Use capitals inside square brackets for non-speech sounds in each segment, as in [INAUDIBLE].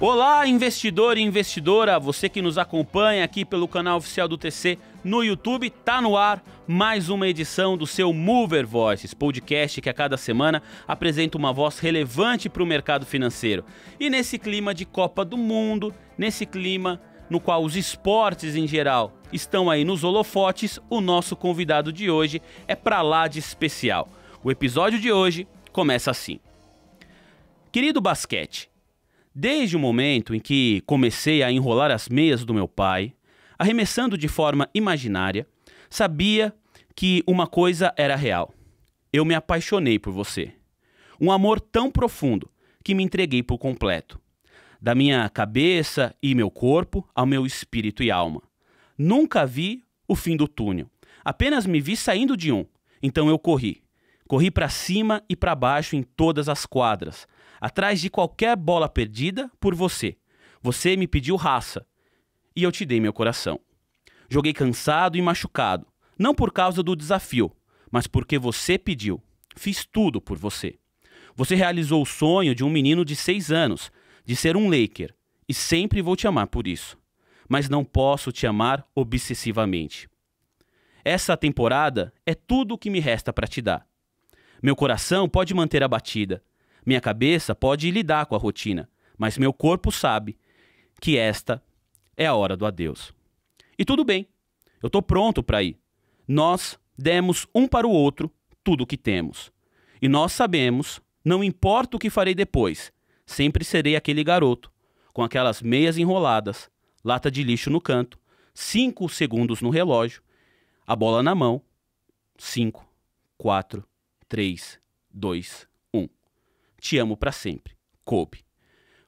Olá, investidor e investidora, você que nos acompanha aqui pelo canal oficial do TC no YouTube, tá no ar mais uma edição do seu Mover Voices, podcast que a cada semana apresenta uma voz relevante para o mercado financeiro. E nesse clima de Copa do Mundo, nesse clima no qual os esportes em geral estão aí nos holofotes, o nosso convidado de hoje é para lá de especial. O episódio de hoje começa assim. Querido basquete, Desde o momento em que comecei a enrolar as meias do meu pai, arremessando de forma imaginária, sabia que uma coisa era real. Eu me apaixonei por você. Um amor tão profundo que me entreguei por completo. Da minha cabeça e meu corpo ao meu espírito e alma. Nunca vi o fim do túnel. Apenas me vi saindo de um. Então eu corri. Corri para cima e para baixo em todas as quadras, atrás de qualquer bola perdida por você. Você me pediu raça e eu te dei meu coração. Joguei cansado e machucado, não por causa do desafio, mas porque você pediu. Fiz tudo por você. Você realizou o sonho de um menino de seis anos, de ser um Laker, e sempre vou te amar por isso. Mas não posso te amar obsessivamente. Essa temporada é tudo o que me resta para te dar. Meu coração pode manter a batida, minha cabeça pode lidar com a rotina, mas meu corpo sabe que esta é a hora do adeus. E tudo bem, eu estou pronto para ir. Nós demos um para o outro tudo o que temos. E nós sabemos, não importa o que farei depois, sempre serei aquele garoto, com aquelas meias enroladas, lata de lixo no canto, cinco segundos no relógio, a bola na mão. Cinco, quatro, três, dois, te amo para sempre, Kobe.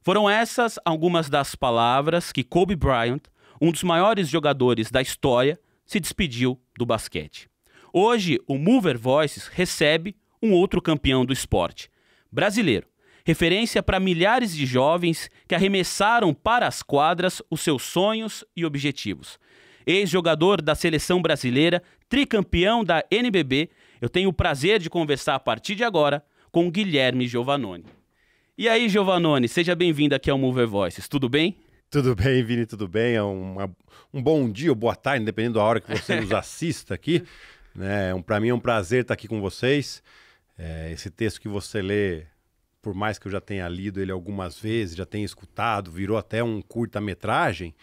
Foram essas algumas das palavras que Kobe Bryant, um dos maiores jogadores da história, se despediu do basquete. Hoje, o Mover Voices recebe um outro campeão do esporte, brasileiro, referência para milhares de jovens que arremessaram para as quadras os seus sonhos e objetivos. Ex-jogador da seleção brasileira, tricampeão da NBB, eu tenho o prazer de conversar a partir de agora com Guilherme Giovannone. E aí, Giovannone, seja bem-vindo aqui ao Mover Voices, tudo bem? Tudo bem, Vini, tudo bem? É um é bom dia ou boa tarde, dependendo da hora que você nos [LAUGHS] assista aqui. Né? É um, Para mim é um prazer estar aqui com vocês. É, esse texto que você lê, por mais que eu já tenha lido ele algumas vezes, já tenha escutado, virou até um curta-metragem,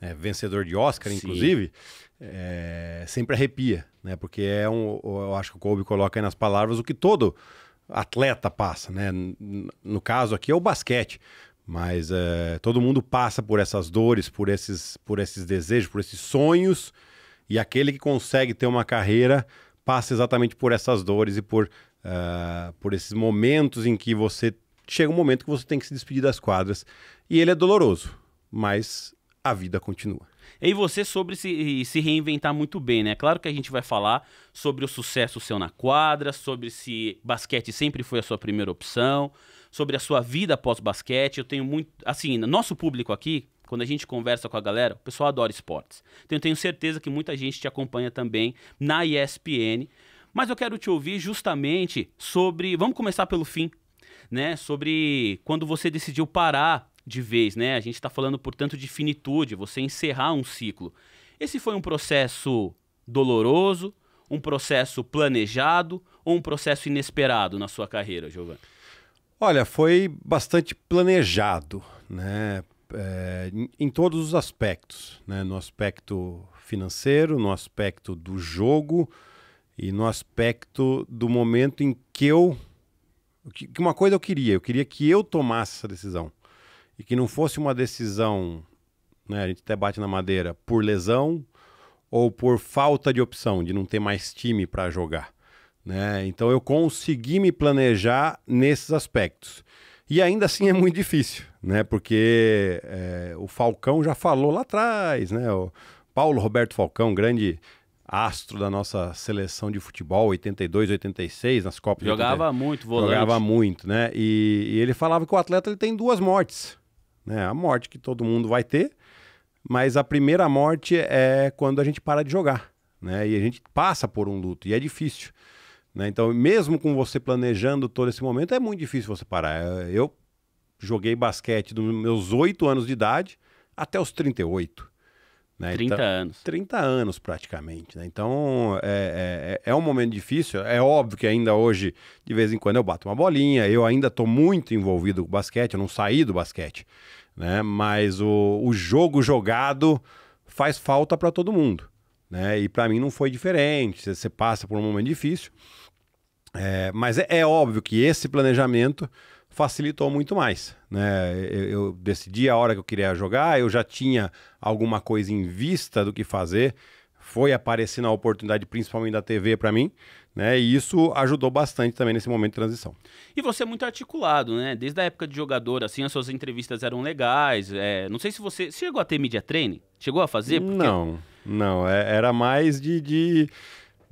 né? vencedor de Oscar, Sim. inclusive, é, sempre arrepia, né? porque é um, eu acho que o Colby coloca aí nas palavras o que todo atleta passa, né? No caso aqui é o basquete, mas é, todo mundo passa por essas dores, por esses, por esses desejos, por esses sonhos, e aquele que consegue ter uma carreira passa exatamente por essas dores e por, uh, por esses momentos em que você chega um momento que você tem que se despedir das quadras, e ele é doloroso, mas a vida continua. E você sobre se, se reinventar muito bem, né? Claro que a gente vai falar sobre o sucesso seu na quadra, sobre se basquete sempre foi a sua primeira opção, sobre a sua vida pós-basquete. Eu tenho muito. Assim, nosso público aqui, quando a gente conversa com a galera, o pessoal adora esportes. Então eu tenho certeza que muita gente te acompanha também na ESPN. Mas eu quero te ouvir justamente sobre. Vamos começar pelo fim, né? Sobre quando você decidiu parar de vez, né? A gente está falando, portanto, de finitude, você encerrar um ciclo. Esse foi um processo doloroso, um processo planejado ou um processo inesperado na sua carreira, Giovanni? Olha, foi bastante planejado, né? É, em todos os aspectos, né? No aspecto financeiro, no aspecto do jogo e no aspecto do momento em que eu que uma coisa eu queria, eu queria que eu tomasse essa decisão e que não fosse uma decisão, né, a gente até bate na madeira, por lesão ou por falta de opção, de não ter mais time para jogar. Né? Então eu consegui me planejar nesses aspectos. E ainda assim é muito difícil, né? Porque é, o Falcão já falou lá atrás, né? O Paulo Roberto Falcão, grande astro da nossa seleção de futebol, 82, 86, nas Copas. Jogava muito, volante. Jogava muito, né? E, e, ele falava que o atleta ele tem duas mortes né? A morte que todo mundo vai ter, mas a primeira morte é quando a gente para de jogar, né? E a gente passa por um luto e é difícil. Né? Então, mesmo com você planejando todo esse momento, é muito difícil você parar. Eu joguei basquete dos meus 8 anos de idade até os 38. Né? 30 então, anos. 30 anos praticamente. Né? Então é, é, é, é, um momento difícil. É óbvio que ainda hoje, de vez em quando, eu bato uma bolinha. Eu ainda estou muito envolvido com basquete, eu não saí do basquete. Né? Mas o, o jogo jogado faz falta para todo mundo. Né? E para mim não foi diferente. Você, passa por um momento difícil. É, mas é, é óbvio que esse planejamento facilitou muito mais. Né? Eu, eu, decidi a hora que eu queria jogar, eu já tinha alguma coisa em vista do que fazer, foi aparecendo a oportunidade, principalmente da TV para mim, né? e isso ajudou bastante também nesse momento de transição. E você é muito articulado, né? Desde a época de jogador, assim, as suas entrevistas eram legais. É... Não sei se você... você chegou a ter media training? Chegou a fazer? Porque... Não, não. É, era mais de... de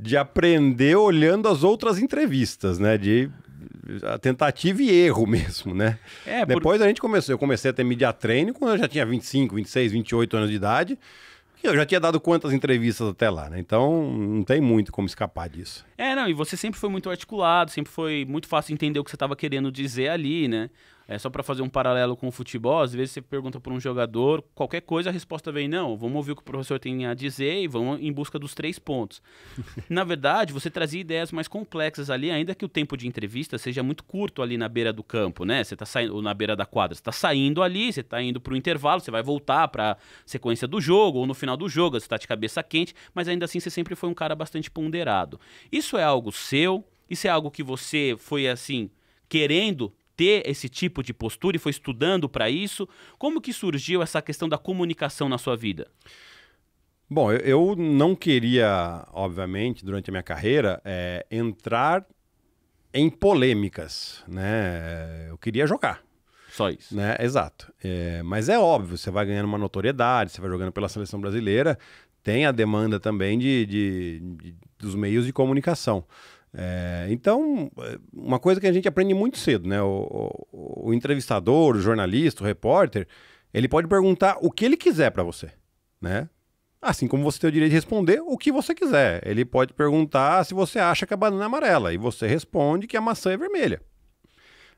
de aprender olhando as outras entrevistas, né? De a tentativa e erro mesmo, né? É, Depois por... a gente começou, eu comecei a ter media quando eu já tinha 25, 26, 28 anos de idade. E eu já tinha dado quantas entrevistas até lá, né? Então não tem muito como escapar disso. É, não, e você sempre foi muito articulado, sempre foi muito fácil entender o que você estava querendo dizer ali, né? É só para fazer um paralelo com o futebol, às vezes você pergunta para um jogador, qualquer coisa, a resposta vem não, vamos ouvir o que o professor tem a dizer e vamos em busca dos três pontos. [LAUGHS] na verdade, você trazia ideias mais complexas ali, ainda que o tempo de entrevista seja muito curto ali na beira do campo, né? Você tá saindo ou na beira da quadra, você tá saindo ali, você tá indo pro intervalo, você vai voltar para sequência do jogo ou no final do jogo, você tá de cabeça quente, mas ainda assim você sempre foi um cara bastante ponderado. Isso é algo seu? Isso é algo que você foi assim querendo ter esse tipo de postura e foi estudando para isso? Como que surgiu essa questão da comunicação na sua vida? Bom, eu, não queria, obviamente, durante a minha carreira, é, entrar em polêmicas, né? Eu queria jogar. Só isso. Né? Exato. É, mas é óbvio, você vai ganhando uma notoriedade, você vai jogando pela seleção brasileira, tem a demanda também de, de, de dos meios de comunicação. É, então, uma coisa que a gente aprende muito cedo, né? O, o, o, entrevistador, o jornalista, o repórter, ele pode perguntar o que ele quiser para você, né? Assim como você tem o direito de responder o que você quiser. Ele pode perguntar se você acha que a banana é amarela e você responde que a maçã é vermelha.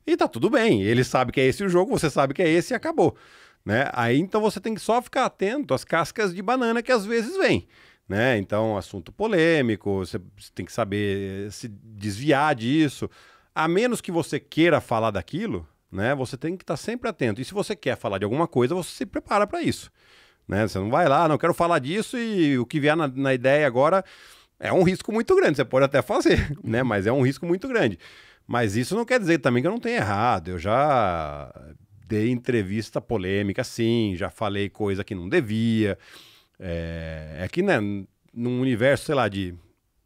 E tá tudo bem, ele sabe que é esse o jogo, você sabe que é esse e acabou, né? Aí então você tem que só ficar atento às cascas de banana que às vezes vêm né? Então, assunto polêmico, você tem que saber eh, se desviar disso. A menos que você queira falar daquilo, né? Você tem que estar tá sempre atento. E se você quer falar de alguma coisa, você se prepara para isso, né? Você não vai lá, ah, não quero falar disso e o que vier na, na ideia agora é um risco muito grande. Você pode até fazer, [LAUGHS] né? Mas é um risco muito grande. Mas isso não quer dizer também que eu não tenha errado. Eu já dei entrevista polêmica, sim, já falei coisa que não devia. É, é que, né, num universo, sei lá, de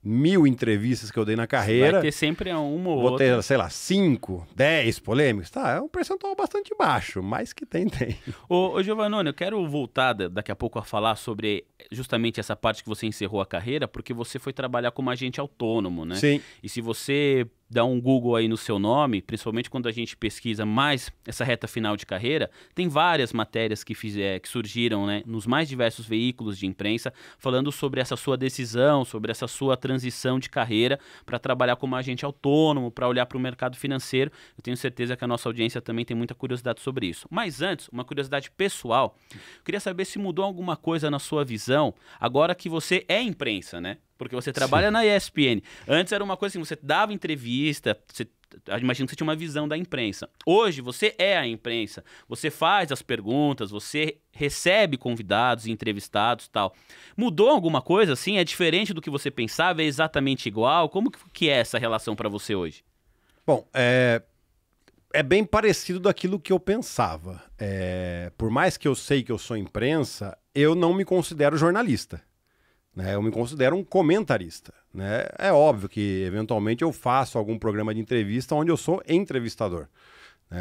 mil entrevistas que eu dei na carreira. Vai ter sempre uma ou vou outra. Vou ter, sei lá, cinco, dez polêmicas. Tá, é um percentual bastante baixo, mas que tem, tem. [LAUGHS] Ô, ô Giovannone, eu quero voltar daqui a pouco a falar sobre justamente essa parte que você encerrou a carreira, porque você foi trabalhar como agente autônomo, né? Sim. E se você dá um Google aí no seu nome, principalmente quando a gente pesquisa mais essa reta final de carreira, tem várias matérias que, fizer, eh, que surgiram né, nos mais diversos veículos de imprensa falando sobre essa sua decisão, sobre essa sua transição de carreira para trabalhar como agente autônomo, para olhar para o mercado financeiro. Eu tenho certeza que a nossa audiência também tem muita curiosidade sobre isso. Mas antes, uma curiosidade pessoal, queria saber se mudou alguma coisa na sua visão agora que você é imprensa, né? Porque você trabalha Sim. na ESPN. Antes era uma coisa assim, você dava entrevista, você imagino que você tinha uma visão da imprensa. Hoje você é a imprensa. Você faz as perguntas, você recebe convidados, entrevistados, tal. Mudou alguma coisa assim? É diferente do que você pensava? É exatamente igual? Como que é essa relação para você hoje? Bom, é é bem parecido daquilo que eu pensava. É... por mais que eu sei que eu sou imprensa, eu não me considero jornalista. Né? Eu me considero um comentarista. Né? É óbvio que, eventualmente, eu faço algum programa de entrevista onde eu sou entrevistador.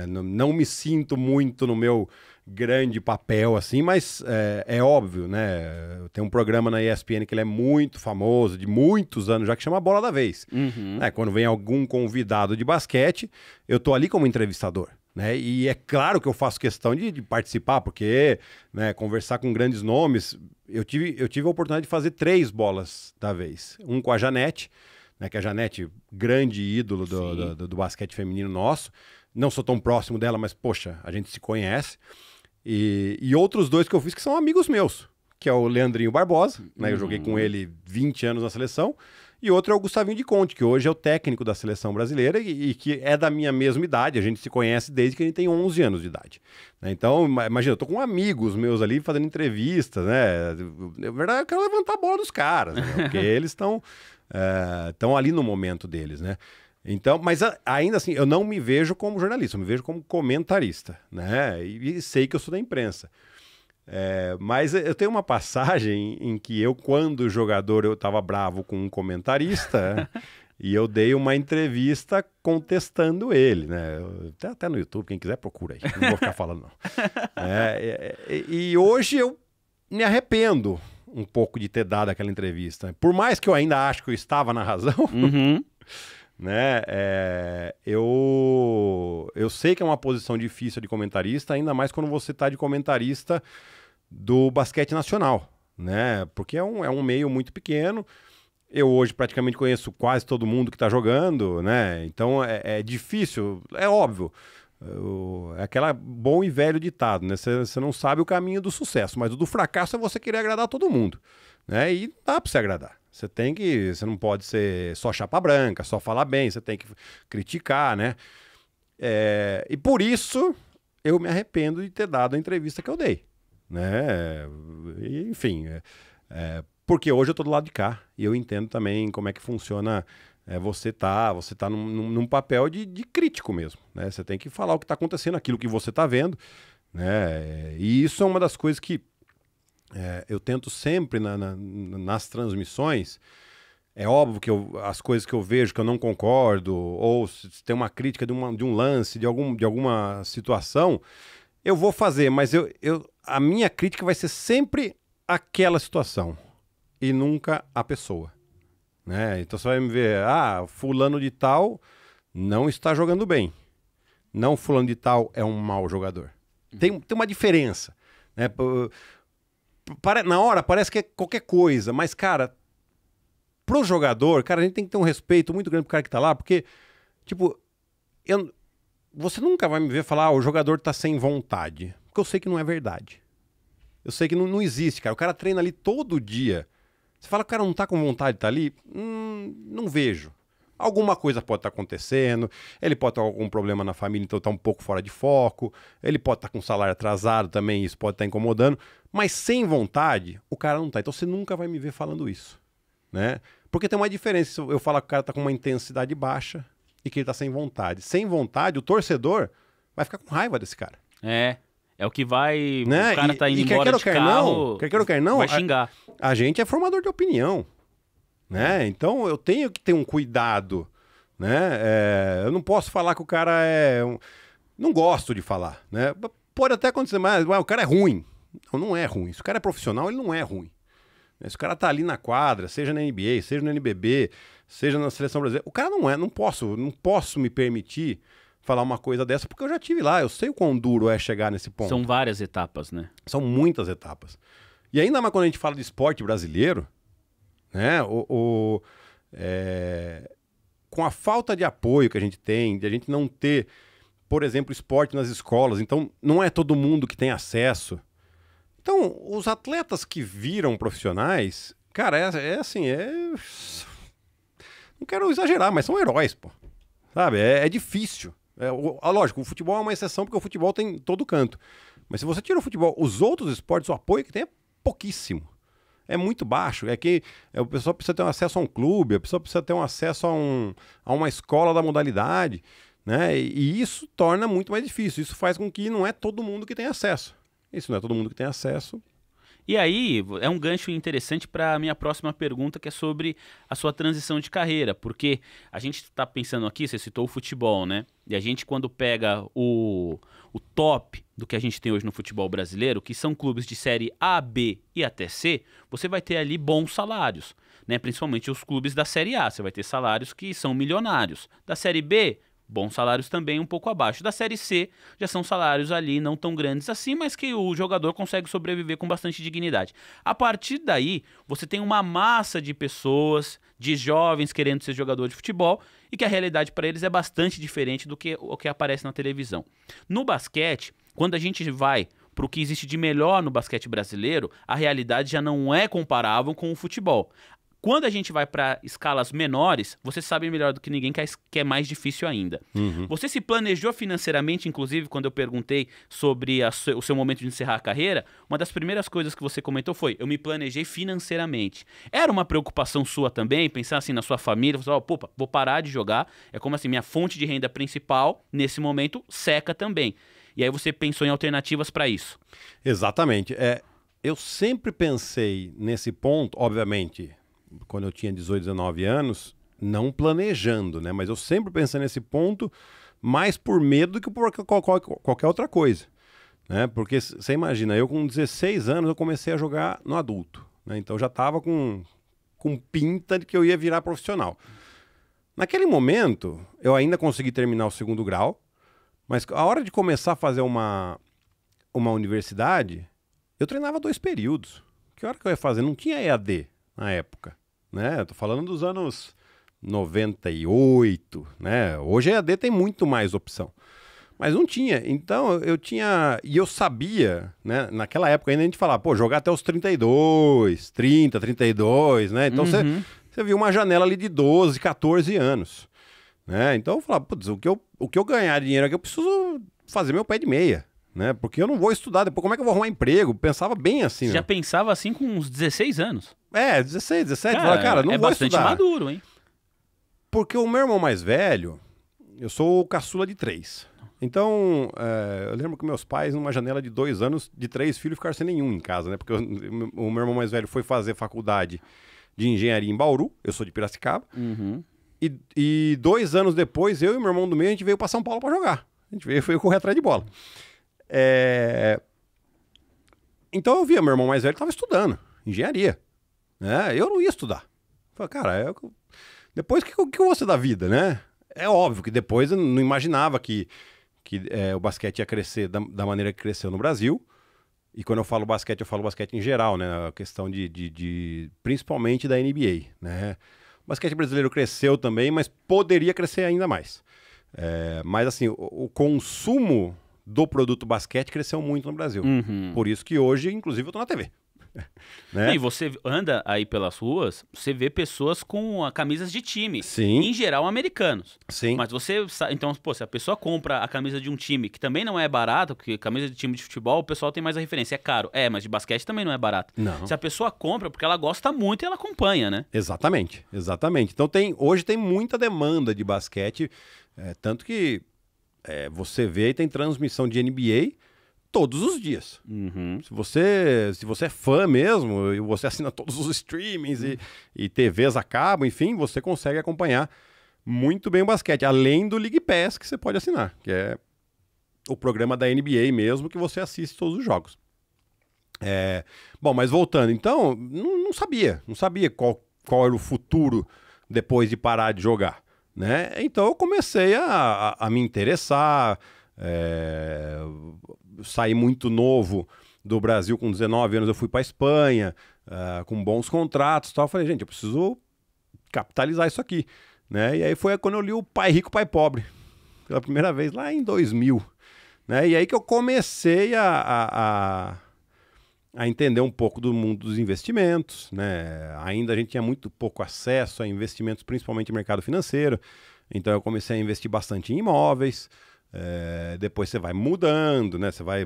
não, né? não, me sinto muito no meu grande papel assim, mas é, é, óbvio, né? Tem um programa na ESPN que ele é muito famoso, de muitos anos já, que chama Bola da Vez. Uhum. É, quando vem algum convidado de basquete, eu tô ali como entrevistador. Né? E é claro que eu faço questão de, de participar, porque né, conversar com grandes nomes. Eu tive, eu tive a oportunidade de fazer três bolas da vez. Um com a Janete, né, que é a Janete, grande ídolo do, do, do, do, basquete feminino nosso. Não sou tão próximo dela, mas, poxa, a gente se conhece. E, e outros dois que eu fiz que são amigos meus, que é o Leandrinho Barbosa, né? Eu joguei com uhum. ele 20 anos na seleção. E outro é o Gustavinho de Conte, que hoje é o técnico da seleção brasileira e, e, que é da minha mesma idade. A gente se conhece desde que a gente tem 11 anos de idade. Né? Então, imagina, eu tô com amigos meus ali fazendo entrevistas, né? Na verdade, eu quero levantar a bola dos caras, né? porque [LAUGHS] eles estão estão é, ali no momento deles, né? Então, mas a, ainda assim, eu não me vejo como jornalista, eu me vejo como comentarista, né? E, e sei que eu sou da imprensa. É, mas eu tenho uma passagem em que eu, quando jogador, eu estava bravo com um comentarista [LAUGHS] e eu dei uma entrevista contestando ele, né? Até, tá até no YouTube, quem quiser procura aí, não vou ficar falando não. [LAUGHS] É, é, é, e hoje eu me arrependo um pouco de ter dado aquela entrevista. Por mais que eu ainda acho que eu estava na razão, uhum. [LAUGHS] né? É, eu, eu sei que é uma posição difícil de comentarista, ainda mais quando você está de comentarista do basquete nacional, né? Porque é um, é um meio muito pequeno. Eu hoje praticamente conheço quase todo mundo que está jogando, né? Então é, é difícil, é óbvio. é aquela bom e velho ditado, né? Você não sabe o caminho do sucesso, mas o do fracasso é você querer agradar todo mundo, né? E dá para se agradar. Você tem que. Você não pode ser só chapa branca, só falar bem, você tem que criticar, né? É, e por isso eu me arrependo de ter dado a entrevista que eu dei. Né? enfim, é, é, porque hoje eu estou do lado de cá e eu entendo também como é que funciona é, você tá você tá num, num papel de, de, crítico mesmo. Né? Você tem que falar o que está acontecendo, aquilo que você está vendo. Né? E isso é uma das coisas que é, eu tento sempre na, na, nas transmissões. É óbvio que eu, as coisas que eu vejo que eu não concordo, ou se tem uma crítica de, uma, de um lance, de, algum, de alguma situação, eu vou fazer, mas eu, eu, a minha crítica vai ser sempre aquela situação e nunca a pessoa. Né? Então você vai me ver, ah, fulano de tal não está jogando bem. Não fulano de tal é um mau jogador. Tem, tem uma diferença. Né? na hora parece que é qualquer coisa, mas, cara, pro jogador, cara, a gente tem que ter um respeito muito grande pro cara que tá lá, porque, tipo, eu, você nunca vai me ver falar, ah, o jogador tá sem vontade. Porque eu sei que não é verdade. Eu sei que não, não existe, cara. O cara treina ali todo dia. Você fala, que o cara não tá com vontade de tá ali? Hum, não vejo. Alguma coisa pode estar tá acontecendo, ele pode ter algum problema na família, então está um pouco fora de foco, ele pode estar tá com salário atrasado também, isso pode estar tá incomodando, mas sem vontade, o cara não está. Então você nunca vai me ver falando isso, né? Porque tem uma diferença se eu falar que o cara está com uma intensidade baixa e que ele está sem vontade. Sem vontade, o torcedor vai ficar com raiva desse cara. É. É o que vai. Né? O cara está tá indo e quer embora quer, de quer carro. Não, quer ou quer não. Vai xingar. A, a gente é formador de opinião né? Então eu tenho que ter um cuidado, né? É, eu não posso falar que o cara é, um... não gosto de falar, né? Pode até acontecer, mas o cara é ruim. Não, não é ruim. Se o cara é profissional, ele não é ruim. Né? Se o cara tá ali na quadra, seja na NBA, seja no NBB, seja na seleção brasileira, o cara não é, não posso, não posso me permitir falar uma coisa dessa, porque eu já tive lá, eu sei o quão duro é chegar nesse ponto. São várias etapas, né? São muitas etapas. E ainda mais quando a gente fala de esporte brasileiro, né? O, o é... Com a falta de apoio que a gente tem, de a gente não ter, por exemplo, esporte nas escolas, então não é todo mundo que tem acesso. Então, os atletas que viram profissionais, cara, é, é assim, é. Não quero exagerar, mas são heróis, pô. Sabe? É, é difícil. É, o, a, ah, lógico, o futebol é uma exceção porque o futebol tem todo canto. Mas se você tira o futebol, os outros esportes, o apoio que tem é pouquíssimo é muito baixo. É que é, o pessoal precisa ter um acesso a um clube, a pessoa precisa ter um acesso a, um, a uma escola da modalidade, né? E isso torna muito mais difícil. Isso faz com que não é todo mundo que tem acesso. Isso não é todo mundo que tem acesso. E aí, é um gancho interessante para a minha próxima pergunta, que é sobre a sua transição de carreira, porque a gente está pensando aqui, você citou o futebol, né? E a gente, quando pega o, o top do que a gente tem hoje no futebol brasileiro, que são clubes de série A, B e até C, você vai ter ali bons salários, né? Principalmente os clubes da série A, você vai ter salários que são milionários. Da série B, bons salários também um pouco abaixo. Da série C, já são salários ali não tão grandes assim, mas que o jogador consegue sobreviver com bastante dignidade. A partir daí, você tem uma massa de pessoas, de jovens querendo ser jogador de futebol, e que a realidade para eles é bastante diferente do que o que aparece na televisão. No basquete, quando a gente vai para o que existe de melhor no basquete brasileiro, a realidade já não é comparável com o futebol. Quando a gente vai para escalas menores, você sabe melhor do que ninguém é que é, mais difícil ainda. Uhum. Você se planejou financeiramente, inclusive, quando eu perguntei sobre o seu momento de encerrar a carreira, uma das primeiras coisas que você comentou foi: eu me planejei financeiramente. Era uma preocupação sua também, pensar assim na sua família, Você falou: opa, vou parar de jogar. É como assim, minha fonte de renda principal, nesse momento, seca também. E aí você pensou em alternativas para isso. Exatamente. É, eu sempre pensei nesse ponto, obviamente quando eu tinha 18, 19 anos, não planejando, né? Mas eu sempre pensei nesse ponto mais por medo do que por qualquer outra coisa, né? Porque você imagina, eu com 16 anos eu comecei a jogar no adulto, né? Então eu já estava com com pinta de que eu ia virar profissional. Naquele momento, eu ainda consegui terminar o segundo grau, mas a hora de começar a fazer uma uma universidade, eu treinava dois períodos. Que hora que eu ia fazer? Não tinha EAD na época. Né? Eu tô falando dos anos 98, né? Hoje a EAD tem muito mais opção. Mas não tinha. Então eu tinha. E eu sabia, né? Naquela época ainda a gente falava, pô, jogar até os 32, 30, 32, né? Então você uhum. viu uma janela ali de 12, 14 anos. Né? Então eu falava, putz, o que eu, o que eu ganhar dinheiro aqui, eu preciso fazer meu pé de meia. Né? Porque eu não vou estudar depois. Como é que eu vou arrumar emprego? Pensava bem assim. né? já pensava assim com uns 16 anos? É, 16, 17. Cara, fala, cara não é vou bastante estudar. maduro, hein? Porque o meu irmão mais velho, eu sou o caçula de três. Então, é, eu lembro que meus pais, numa janela de dois anos, de três filhos, ficaram sem nenhum em casa, né? Porque eu, o meu irmão mais velho foi fazer faculdade de engenharia em Bauru, eu sou de Piracicaba. Uhum. E, e, dois anos depois, eu e meu irmão do meio, a gente veio para São Paulo para jogar. A gente veio, foi correr atrás de bola. É... Então eu via meu irmão mais velho que estava estudando engenharia. Né? Eu não ia estudar. Falei, cara, é eu... depois o que, que eu vou ser da vida, né? É óbvio que depois eu não imaginava que, que é, o basquete ia crescer da, da, maneira que cresceu no Brasil. E quando eu falo basquete, eu falo basquete em geral, né? A questão de, de, de principalmente da NBA, né? O basquete brasileiro cresceu também, mas poderia crescer ainda mais. É, mas assim, o, o, consumo do produto basquete cresceu muito no Brasil. Uhum. Por isso que hoje, inclusive, eu tô na TV. [LAUGHS] né? E você anda aí pelas ruas, você vê pessoas com camisas de time. Sim. Em geral, americanos. Sim. Mas você. Então, pô, se a pessoa compra a camisa de um time que também não é barato, porque camisa de time de futebol, o pessoal tem mais a referência. É caro. É, mas de basquete também não é barato. Não. Se a pessoa compra, porque ela gosta muito e ela acompanha, né? Exatamente, exatamente. Então tem. Hoje tem muita demanda de basquete. É, tanto que é, você vê e tem transmissão de NBA todos os dias. Uhum. Se você se você é fã mesmo, e você assina todos os streamings e, e TVs a cabo, enfim, você consegue acompanhar muito bem o basquete, além do League Pass que você pode assinar, que é o programa da NBA mesmo, que você assiste todos os jogos. É... Bom, mas voltando, então, não, não sabia, não sabia qual, qual era o futuro depois de parar de jogar, né? Então eu comecei a, a, a me interessar, é saí muito novo do Brasil com 19 anos, eu fui para Espanha uh, com bons contratos, tal. Eu falei, gente, eu preciso capitalizar isso aqui, né? E aí foi quando eu li o Pai Rico, Pai Pobre pela primeira vez lá em 2000, né? E aí que eu comecei a, a, a, a entender um pouco do mundo dos investimentos, né? Ainda a gente tinha muito pouco acesso a investimentos, principalmente no mercado financeiro. Então eu comecei a investir bastante em imóveis. É, depois você vai mudando, né? Você vai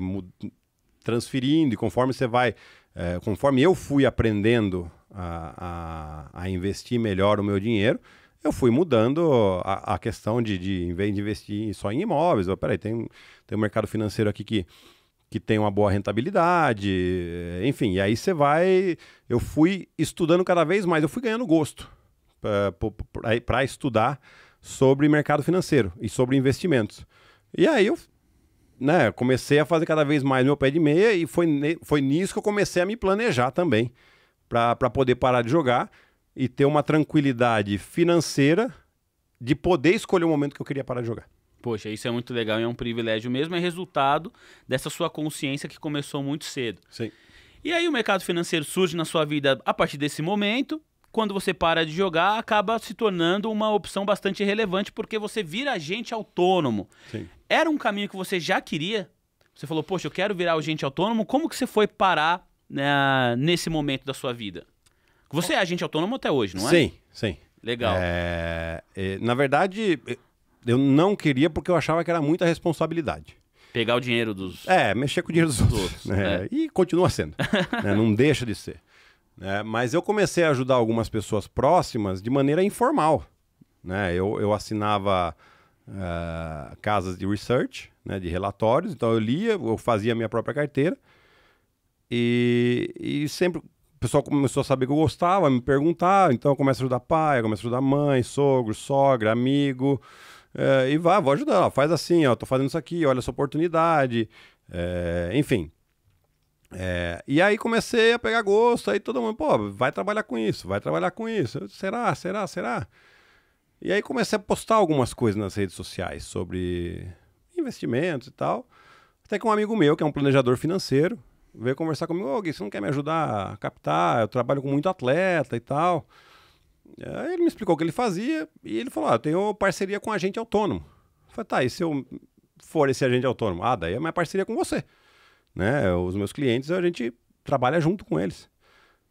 transferindo e conforme você vai, é, conforme eu fui aprendendo a, a, a, investir melhor o meu dinheiro, eu fui mudando a, a questão de, de, em vez de investir só em imóveis, eu, peraí, tem, tem um mercado financeiro aqui que, que tem uma boa rentabilidade, é, enfim, e aí você vai, eu fui estudando cada vez mais, eu fui ganhando gosto é, para estudar sobre mercado financeiro e sobre investimentos. E aí eu né, comecei a fazer cada vez mais meu pé de meia e foi, foi nisso que eu comecei a me planejar também, para poder parar de jogar e ter uma tranquilidade financeira de poder escolher o momento que eu queria parar de jogar. Poxa, isso é muito legal e é um privilégio mesmo, é resultado dessa sua consciência que começou muito cedo. Sim. E aí o mercado financeiro surge na sua vida a partir desse momento, quando você para de jogar, acaba se tornando uma opção bastante relevante, porque você vira agente autônomo. Sim. Era um caminho que você já queria? Você falou, poxa, eu quero virar agente autônomo. Como que você foi parar né, nesse momento da sua vida? Você é agente autônomo até hoje, não é? Sim, sim. Legal. É, é na verdade, eu não queria porque eu achava que era muita responsabilidade. Pegar o dinheiro dos. É, mexer com o dinheiro dos, dos outros. outros né? é. E continua sendo. né? Não deixa de ser. Né? Mas eu comecei a ajudar algumas pessoas próximas de maneira informal. Né? Eu, eu assinava uh, casas de research, né, de relatórios, então eu lia, eu fazia minha própria carteira. E, e sempre o pessoal começou a saber que eu gostava, me perguntar, então eu começo a ajudar pai, eu começo a ajudar mãe, sogro, sogra, amigo. É, e vá, vou ajudar, faz assim, ó, tô fazendo isso aqui, olha essa oportunidade. É, enfim, é, e aí comecei a pegar gosto, aí todo mundo, pô, vai trabalhar com isso, vai trabalhar com isso. Eu, será, será, será? E aí comecei a postar algumas coisas nas redes sociais sobre investimentos e tal. Até que um amigo meu, que é um planejador financeiro, veio conversar comigo, ô oh, Gui, você não quer me ajudar a captar? Eu trabalho com muito atleta e tal. Aí ele me explicou o que ele fazia e ele falou, ah, eu tenho parceria com agente autônomo. Eu falei, tá, e se eu for esse agente autônomo? Ah, daí é minha parceria com você né? Os meus clientes, a gente trabalha junto com eles.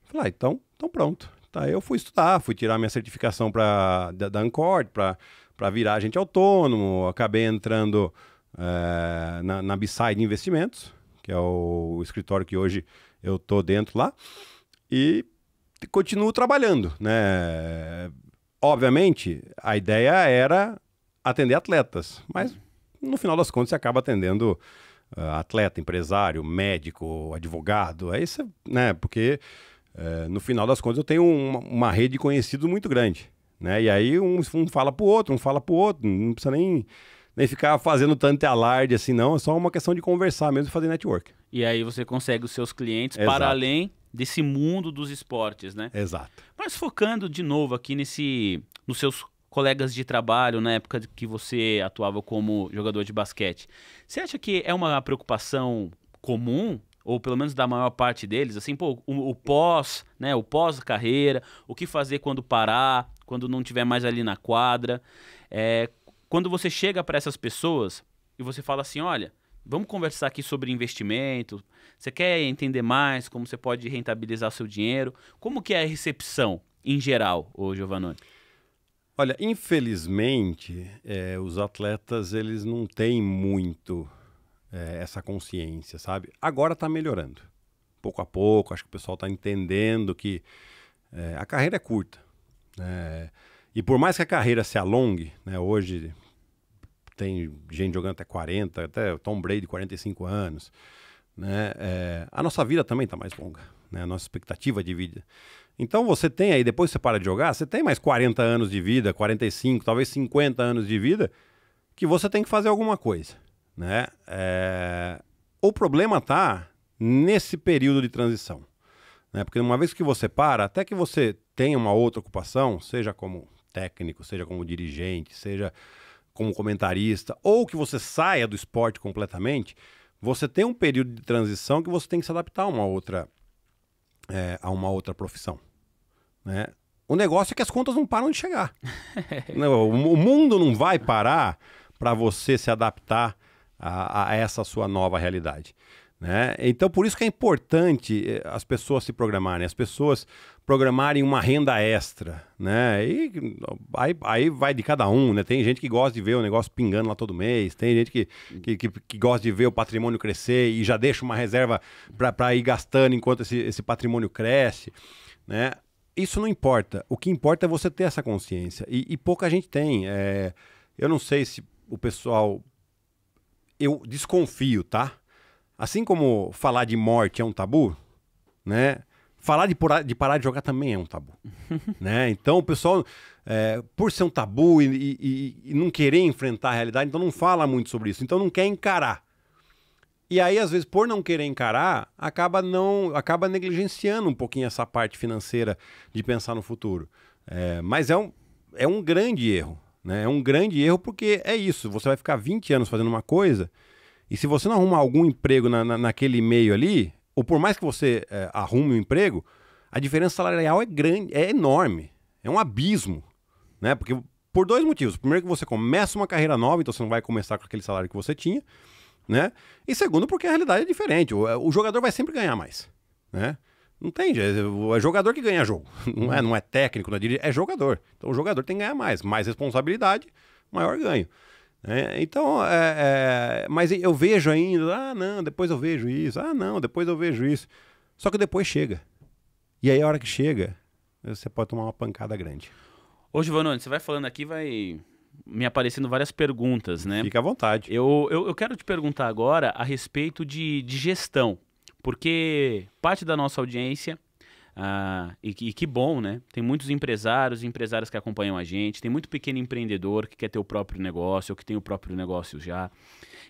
Falei, ah, então, então pronto. Tá, eu fui estudar, fui tirar minha certificação para da, da Ancord para virar agente autônomo. Acabei entrando é, na, na Beside Investimentos, que é o escritório que hoje eu tô dentro lá. E continuo trabalhando, né? Obviamente, a ideia era atender atletas, mas no final das contas você acaba atendendo eh, atleta, empresário, médico, advogado. É isso, né? Porque eh, no final das contas eu tenho uma, uma, rede de conhecidos muito grande, né? E aí um, um fala pro outro, um fala pro outro, não precisa nem, nem ficar fazendo tanto alarde assim, não. É só uma questão de conversar mesmo e fazer network. E aí você consegue os seus clientes Exato. para além desse mundo dos esportes, né? Exato. Mas focando de novo aqui nesse nos seus colegas de trabalho na época que você atuava como jogador de basquete. Você acha que é uma preocupação comum ou pelo menos da maior parte deles, assim, pô, o, o pós, né, o pós-carreira, o que fazer quando parar, quando não tiver mais ali na quadra. É, quando você chega para essas pessoas e você fala assim, olha, vamos conversar aqui sobre investimento, você quer entender mais como você pode rentabilizar seu dinheiro, como que é a recepção em geral, o Giovanni? Olha, infelizmente, é, os atletas eles não têm muito é, essa consciência, sabe? Agora está melhorando, pouco a pouco. Acho que o pessoal está entendendo que é, a carreira é curta. Né? E por mais que a carreira se alongue, né, hoje tem gente jogando até 40, até Tom Brady 45 anos, né? a nossa vida também está mais longa, né? A nossa expectativa de vida. Então você tem aí, depois que você para de jogar, você tem mais 40 anos de vida, 45, talvez 50 anos de vida, que você tem que fazer alguma coisa. Né? É... O problema está nesse período de transição. Né? Porque uma vez que você para, até que você tenha uma outra ocupação, seja como técnico, seja como dirigente, seja como comentarista, ou que você saia do esporte completamente, você tem um período de transição que você tem que se adaptar a uma outra, é, a uma outra profissão. Né? O negócio é que as contas não param de chegar. [LAUGHS] Né? o mundo não vai parar para você se adaptar a, a, essa sua nova realidade. Né? Então, por isso que é importante eh, as pessoas se programarem, as pessoas programarem uma renda extra. Né? E aí, aí vai de cada um. Né? Tem gente que gosta de ver o negócio pingando lá todo mês, tem gente que, que, que, que gosta de ver o patrimônio crescer e já deixa uma reserva para ir gastando enquanto esse, esse patrimônio cresce. Né? isso não importa. O que importa é você ter essa consciência. E, e pouca gente tem. É, eu não sei se o pessoal. Eu desconfio, tá? Assim como falar de morte é um tabu, né? Falar de, de parar de jogar também é um tabu. [LAUGHS] né? Então o pessoal, é, por ser um tabu e, e, e não querer enfrentar a realidade, então não fala muito sobre isso. Então não quer encarar. E aí, às vezes, por não querer encarar, acaba não, acaba negligenciando um pouquinho essa parte financeira de pensar no futuro. É, mas é um, é um grande erro, né? É um grande erro porque é isso. Você vai ficar 20 anos fazendo uma coisa e se você não arrumar algum emprego na, na naquele meio ali, ou por mais que você é, arrume um emprego, a diferença salarial é grande, é enorme, é um abismo, né? Porque por dois motivos. Primeiro que você começa uma carreira nova, então você não vai começar com aquele salário que você tinha né? E segundo, porque a realidade é diferente. O, o jogador vai sempre ganhar mais, né? Não tem, é jogador que ganha jogo. [LAUGHS] Não é, não é técnico, não é, é jogador. Então o jogador tem que ganhar mais, mais responsabilidade, maior ganho. É, então, é, é, mas eu vejo ainda, ah não, depois eu vejo isso, ah não, depois eu vejo isso. Só que depois chega. E aí a hora que chega, você pode tomar uma pancada grande. Ô Giovanni, você vai falando aqui, vai me aparecendo várias perguntas, né? Fica à vontade. Eu, eu, eu quero te perguntar agora a respeito de, de gestão, porque parte da nossa audiência ah, e, e, que bom, né? Tem muitos empresários e empresárias que acompanham a gente, tem muito pequeno empreendedor que quer ter o próprio negócio ou que tem o próprio negócio já.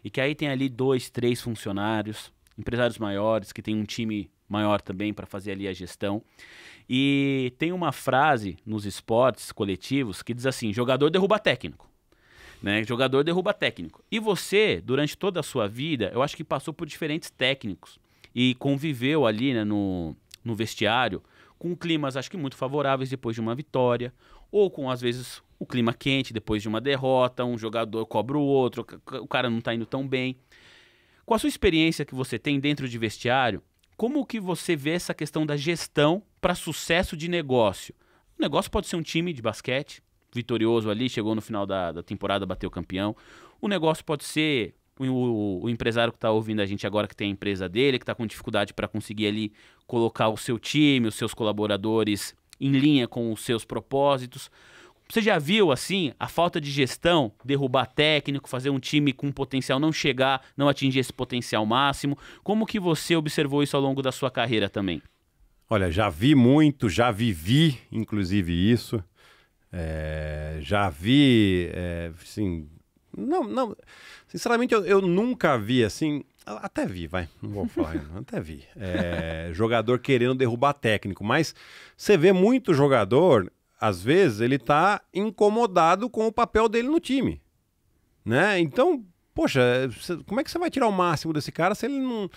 E que aí tem ali dois, três funcionários, empresários maiores que tem um time maior também para fazer ali a gestão. E tem uma frase nos esportes coletivos que diz assim: jogador derruba técnico. Né? Jogador derruba técnico. E você, durante toda a sua vida, eu acho que passou por diferentes técnicos e conviveu ali né, no, no vestiário com climas, acho que muito favoráveis depois de uma vitória, ou com, às vezes, o clima quente depois de uma derrota, um jogador cobra o outro, o cara não está indo tão bem. Com a sua experiência que você tem dentro de vestiário, como que você vê essa questão da gestão para sucesso de negócio? O negócio pode ser um time de basquete, vitorioso ali, chegou no final da, da temporada, bateu campeão. O negócio pode ser o, o, o empresário que está ouvindo a gente agora, que tem a empresa dele, que está com dificuldade para conseguir ali colocar o seu time, os seus colaboradores em linha com os seus propósitos. Você já viu, assim, a falta de gestão, derrubar técnico, fazer um time com potencial não chegar, não atingir esse potencial máximo? Como que você observou isso ao longo da sua carreira também? Olha, já vi muito, já vivi, inclusive, isso. É, já vi, é, não, não, sinceramente eu, eu, nunca vi, assim, até vi, vai, não vou falar, [LAUGHS] até vi, é, jogador querendo derrubar técnico, mas você vê muito jogador às vezes, ele está incomodado com o papel dele no time. Né? Então, poxa, é, como é que você vai tirar o máximo desse cara se ele não,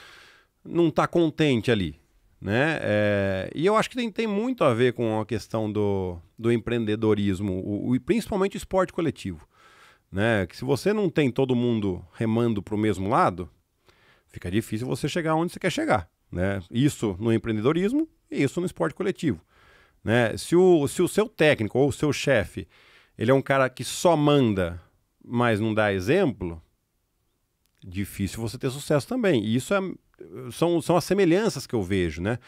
não tá contente ali? Né? É, e eu acho que tem, tem muito a ver com a questão do, do empreendedorismo, o, o, principalmente o esporte coletivo. Né? Que se você não tem todo mundo remando para o mesmo lado, fica difícil você chegar onde você quer chegar. Né? Isso no empreendedorismo e isso no esporte coletivo. Né? Se, o, se o seu técnico ou o seu chefe ele é um cara que só manda, mas não dá exemplo, difícil você ter sucesso também. E isso é, são, são as semelhanças que eu vejo, né?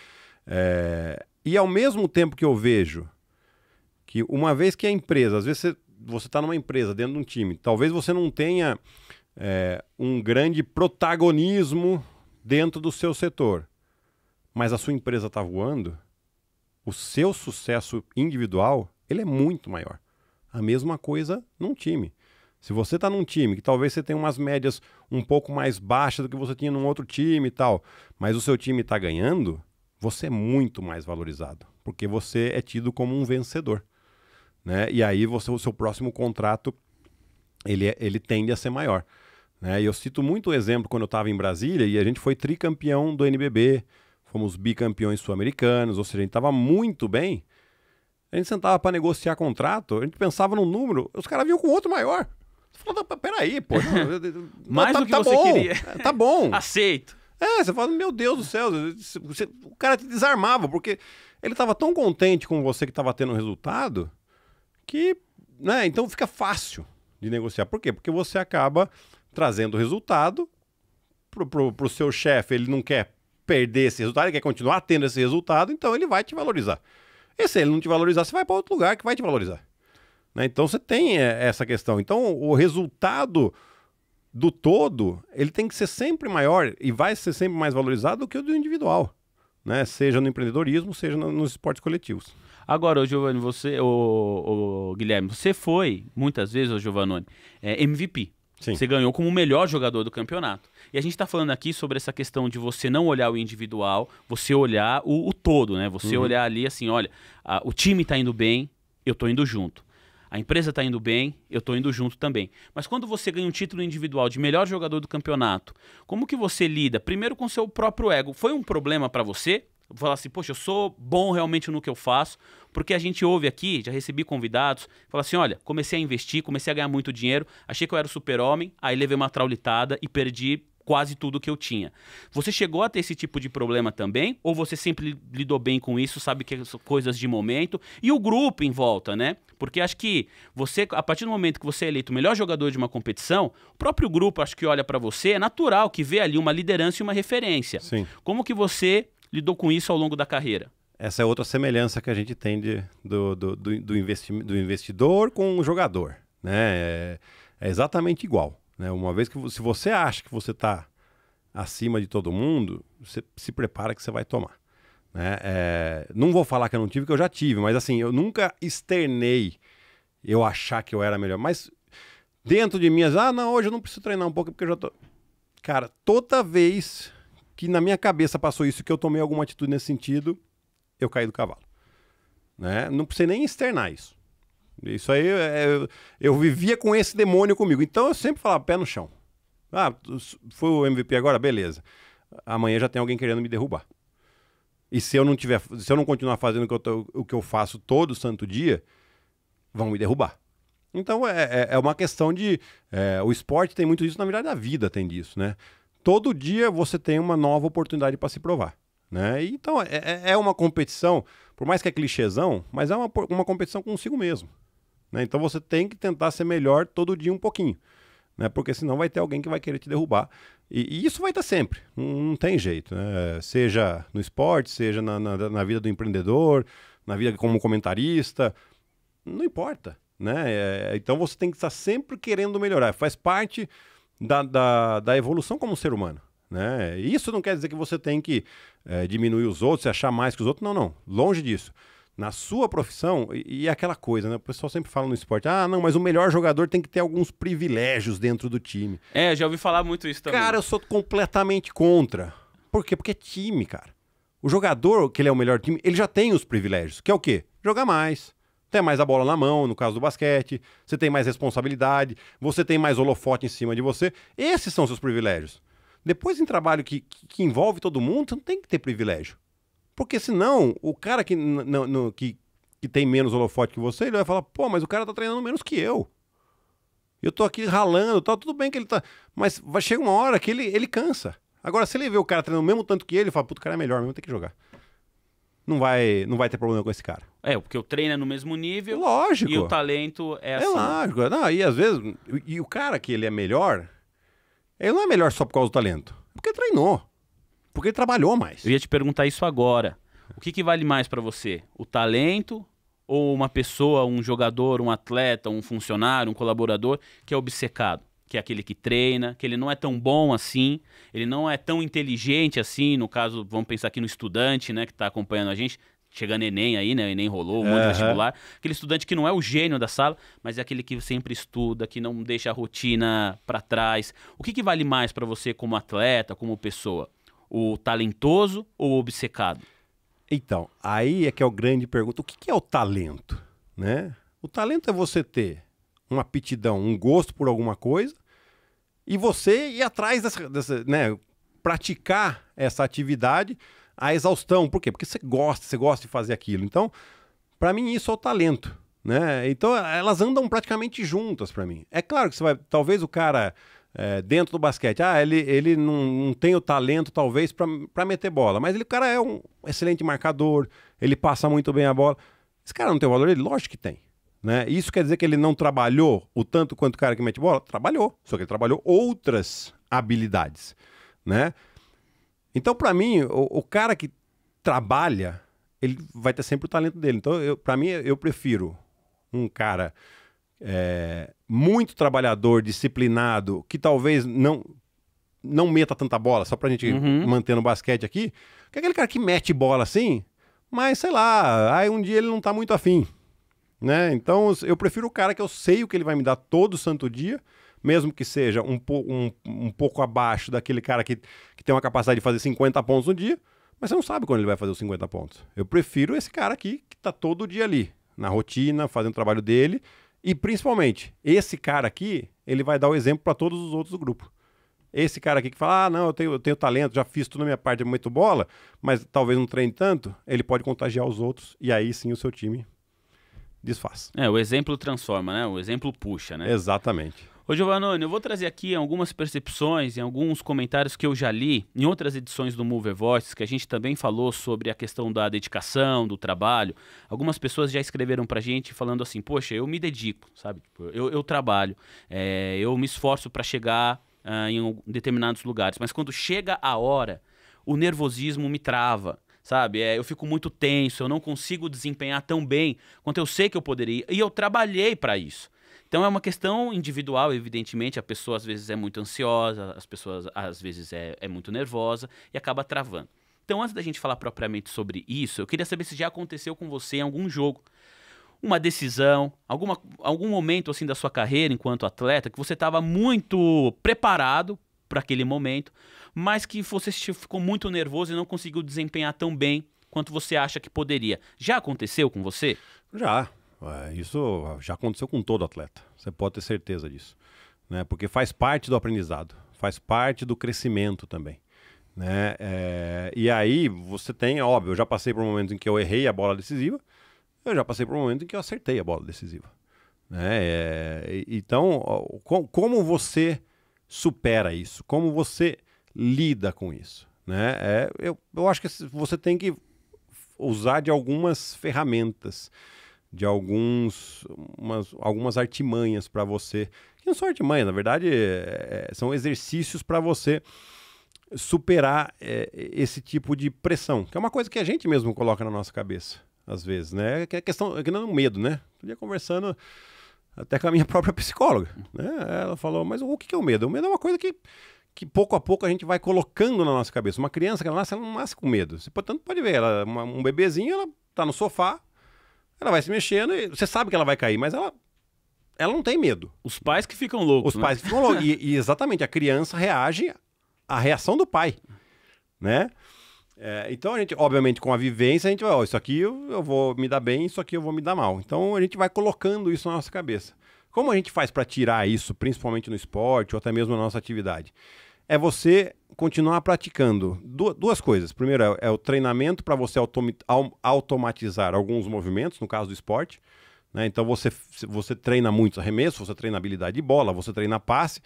É, e ao mesmo tempo que eu vejo que uma vez que a empresa, às vezes você está numa empresa, dentro de um time, talvez você não tenha é, um grande protagonismo dentro do seu setor, mas a sua empresa está voando, o seu sucesso individual ele é muito maior. A mesma coisa num time. Se você está num time que talvez você tenha umas médias um pouco mais baixas do que você tinha num outro time e tal, mas o seu time está ganhando, você é muito mais valorizado, porque você é tido como um vencedor. Né? E aí você, o seu próximo contrato ele, é, ele tende a ser maior. Né? E eu cito muito o exemplo quando eu estava em Brasília e a gente foi tricampeão do NBB, fomos bicampeões sul-americanos, ou seja, a gente estava muito bem. A gente sentava para negociar contrato, a gente pensava num número, os caras vinham com outro maior. Você fala, tá, peraí, pô. [LAUGHS] Mais tá, do que tá você bom, queria. É, tá bom. [LAUGHS] Aceito. É, você fala, meu Deus do céu, você, o cara te desarmava, porque ele estava tão contente com você que estava tendo resultado, que, né, então fica fácil de negociar. Por quê? Porque você acaba trazendo resultado pro, pro, pro seu chefe, ele não quer perder esse resultado, ele quer continuar tendo esse resultado, então ele vai te valorizar. E se ele não te valorizar, você vai para outro lugar que vai te valorizar. Né? Então você tem é, essa questão. Então o resultado do todo, ele tem que ser sempre maior e vai ser sempre mais valorizado do que o do individual. Né? Seja no empreendedorismo, seja no, nos esportes coletivos. Agora, o Giovanni, você, o Guilherme, você foi muitas vezes, o Giovanni, é, MVP. Sim. Você ganhou como o melhor jogador do campeonato. E a gente está falando aqui sobre essa questão de você não olhar o individual, você olhar o, o todo, né? Você uhum. olhar ali assim, olha, a, o time está indo bem, eu estou indo junto. A empresa está indo bem, eu estou indo junto também. Mas quando você ganha um título individual de melhor jogador do campeonato, como que você lida? Primeiro com seu próprio ego. Foi um problema para você? Falar assim, poxa, eu sou bom realmente no que eu faço, porque a gente ouve aqui, já recebi convidados, falar assim: olha, comecei a investir, comecei a ganhar muito dinheiro, achei que eu era o super-homem, aí levei uma traulitada e perdi quase tudo que eu tinha. Você chegou a ter esse tipo de problema também? Ou você sempre lidou bem com isso, sabe que são coisas de momento? E o grupo em volta, né? Porque acho que você, a partir do momento que você é eleito o melhor jogador de uma competição, o próprio grupo acho que olha para você, é natural que vê ali uma liderança e uma referência. Sim. Como que você lidou com isso ao longo da carreira? Essa é outra semelhança que a gente tem de, do, do, do, investi do investidor com o jogador, né? é, é exatamente igual. Né? Uma vez que se você acha que você está acima de todo mundo, você se prepara que você vai tomar. Né? É, não vou falar que eu não tive, que eu já tive, mas assim, eu nunca externei eu achar que eu era melhor. Mas dentro de mim, ah, não, hoje eu não preciso treinar um pouco porque eu já tô. Cara, toda vez que na minha cabeça passou isso, que eu tomei alguma atitude nesse sentido, eu caí do cavalo. Né? Não precisei nem externar isso. Isso aí, é, é, eu vivia com esse demônio comigo. Então eu sempre falava pé no chão. Ah, foi o MVP agora? Beleza. Amanhã já tem alguém querendo me derrubar. E se eu não tiver, se eu não continuar fazendo o que eu, tô, o que eu faço todo santo dia, vão me derrubar. Então é, é, é uma questão de. É, o esporte tem muito disso, na verdade, a vida tem disso, né? Todo dia você tem uma nova oportunidade para se provar. Né? Então é, é, é uma competição, por mais que é clichêzão, mas é uma, uma competição consigo mesmo. Né? Então você tem que tentar ser melhor todo dia um pouquinho. Né? Porque senão vai ter alguém que vai querer te derrubar. E, e isso vai estar sempre, não, não tem jeito. Né? Seja no esporte, seja na, na, na, vida do empreendedor, na vida como comentarista, não importa. Né? É, então você tem que estar sempre querendo melhorar. Faz parte da, da, da evolução como ser humano. Né? Isso não quer dizer que você tem que é, diminuir os outros, se achar mais que os outros. Não, não. Longe disso na sua profissão, e, e é aquela coisa, né? O pessoal sempre fala no esporte, ah, não, mas o melhor jogador tem que ter alguns privilégios dentro do time. É, já ouvi falar muito isso também. Cara, eu sou completamente contra. Por quê? Porque é time, cara. O jogador, que ele é o melhor time, ele já tem os privilégios, que é o quê? Jogar mais. Tem mais a bola na mão, no caso do basquete, você tem mais responsabilidade, você tem mais holofote em cima de você. Esses são seus privilégios. Depois, em trabalho que, que envolve todo mundo, você não tem que ter privilégio. Porque senão, o cara que, não que, que tem menos holofote que você, ele vai falar, pô, mas o cara tá treinando menos que eu. Eu tô aqui ralando, tá tudo bem que ele tá. Mas vai chegar uma hora que ele, ele cansa. Agora, se ele vê o cara treinando o mesmo tanto que ele, ele fala, puto, o cara é melhor, mesmo tem que jogar. Não vai, não vai ter problema com esse cara. É, porque o treino é no mesmo nível. Lógico. E o talento é, é assim. É lógico. Não, e às vezes, e, e o cara que ele é melhor, ele não é melhor só por causa do talento. Porque treinou. Porque ele trabalhou mais. Eu ia te perguntar isso agora. O que, que vale mais para você? O talento ou uma pessoa, um jogador, um atleta, um funcionário, um colaborador que é obcecado? Que é aquele que treina, que ele não é tão bom assim, ele não é tão inteligente assim. No caso, vamos pensar aqui no estudante, né, que está acompanhando a gente, chegando Enem aí, né? O Enem rolou, um monte uhum. vestibular. Aquele estudante que não é o gênio da sala, mas é aquele que sempre estuda, que não deixa a rotina para trás. O que, que vale mais para você como atleta, como pessoa? O talentoso ou o obcecado? Então, aí é que é o grande pergunta. O que, é o talento? Né? O talento é você ter uma aptidão, um gosto por alguma coisa e você ir atrás dessa, dessa né, praticar essa atividade à exaustão. Por quê? Porque você gosta, você gosta de fazer aquilo. Então, para mim isso é o talento, né? Então, elas andam praticamente juntas para mim. É claro que você vai, talvez o cara é, dentro do basquete. Ah, ele, ele não, não tem o talento, talvez, para meter bola. Mas ele, o cara é um excelente marcador, ele passa muito bem a bola. Esse cara não tem valor? Ele, lógico que tem. Né? Isso quer dizer que ele não trabalhou o tanto quanto o cara que mete bola? Trabalhou. Só que ele trabalhou outras habilidades. Né? Então, para mim, o, o, cara que trabalha, ele vai ter sempre o talento dele. Então, para mim, eu prefiro um cara é, muito trabalhador, disciplinado, que talvez não não meta tanta bola, só pra gente uhum. manter no basquete aqui, que é aquele cara que mete bola assim, mas sei lá, aí um dia ele não tá muito afim. Né? Então eu prefiro o cara que eu sei o que ele vai me dar todo santo dia, mesmo que seja um, po um, um pouco abaixo daquele cara que, que tem uma capacidade de fazer 50 pontos no dia, mas você não sabe quando ele vai fazer os 50 pontos. Eu prefiro esse cara aqui que tá todo dia ali, na rotina, fazendo o trabalho dele, e principalmente, esse cara aqui, ele vai dar o exemplo para todos os outros do grupo. Esse cara aqui que fala, ah, não, eu tenho, eu tenho talento, já fiz tudo na minha parte, é muito bola, mas talvez não treine tanto, ele pode contagiar os outros e aí sim o seu time desfaz. É, o exemplo transforma, né? O exemplo puxa, né? Exatamente. Ô Giovanni, eu vou trazer aqui algumas percepções e alguns comentários que eu já li em outras edições do Mover Voices, que a gente também falou sobre a questão da dedicação, do trabalho. Algumas pessoas já escreveram pra gente falando assim, poxa, eu me dedico, sabe? Tipo, eu, eu trabalho, é, eu me esforço para chegar uh, em determinados lugares, mas quando chega a hora, o nervosismo me trava sabe? É, eu fico muito tenso, eu não consigo desempenhar tão bem quanto eu sei que eu poderia. E eu trabalhei para isso. Então é uma questão individual, evidentemente. A pessoa às vezes é muito ansiosa, as pessoas às vezes é, é muito nervosa e acaba travando. Então, antes da gente falar propriamente sobre isso, eu queria saber se já aconteceu com você em algum jogo, uma decisão, alguma, algum momento assim da sua carreira enquanto atleta que você estava muito preparado para aquele momento, mas que você ficou muito nervoso e não conseguiu desempenhar tão bem quanto você acha que poderia. Já aconteceu com você? Já, é, isso já aconteceu com todo atleta, você pode ter certeza disso. Né? Porque faz parte do aprendizado, faz parte do crescimento também. Né? É, e aí você tem, óbvio, eu já passei por um momento em que eu errei a bola decisiva, eu já passei por um momento em que eu acertei a bola decisiva. Né? É, então, como você supera isso? Como você lida com isso? Né? É, eu, eu acho que você tem que usar de algumas ferramentas de alguns umas, algumas artimanhas para você. Que não são artimanhas, na verdade, é, é são exercícios para você superar é, esse tipo de pressão, que é uma coisa que a gente mesmo coloca na nossa cabeça, às vezes, né? É que é questão, é que não é um medo, né? eu dia conversando até com a minha [LAUGHS] própria psicóloga, né? Ela falou, mas o que é o medo? O medo é uma coisa que que pouco a pouco a gente vai colocando na nossa cabeça. Uma criança que ela nasce, ela não nasce com medo. Você, portanto, pode ver, ela, uma, um bebezinho, ela tá no sofá, ela vai se mexendo e você sabe que ela vai cair, mas ela, ela não tem medo. Os pais que ficam loucos. Os né? pais que ficam loucos. e, e, [LAUGHS] exatamente, a criança reage à reação do pai, né? É, então a gente, obviamente, com a vivência, a gente vai, ó, isso aqui eu, eu vou me dar bem, isso aqui eu vou me dar mal. Então a gente vai colocando isso na nossa cabeça. Como a gente faz para tirar isso, principalmente no esporte ou até mesmo na nossa atividade? é você continuar praticando duas coisas. Primeiro é, é o treinamento para você automatizar alguns movimentos, no caso do esporte. Né? Então você, você treina muitos arremessos, você treina habilidade de bola, você treina passe.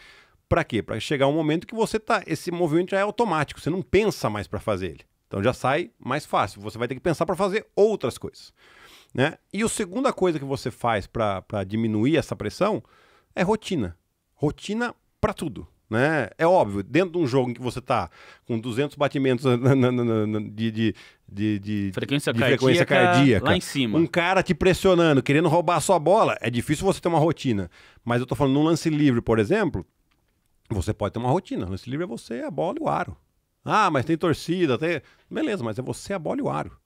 Para quê? Para chegar um momento que você tá esse movimento já é automático, você não pensa mais para fazer ele. Então já sai mais fácil. Você vai ter que pensar para fazer outras coisas. Né? E a segunda coisa que você faz para diminuir essa pressão é rotina. Rotina para tudo. Né? É óbvio, dentro de um jogo em que você está com 200 batimentos de, de, de, de, frequência, de cardíaca, frequência cardíaca, lá em cima. um cara te pressionando, querendo roubar a sua bola, é difícil você ter uma rotina. Mas eu estou falando num lance livre, por exemplo, você pode ter uma rotina. lance livre é você, a bola e o aro. Ah, mas tem torcida, tem... beleza, mas é você, a bola e o aro.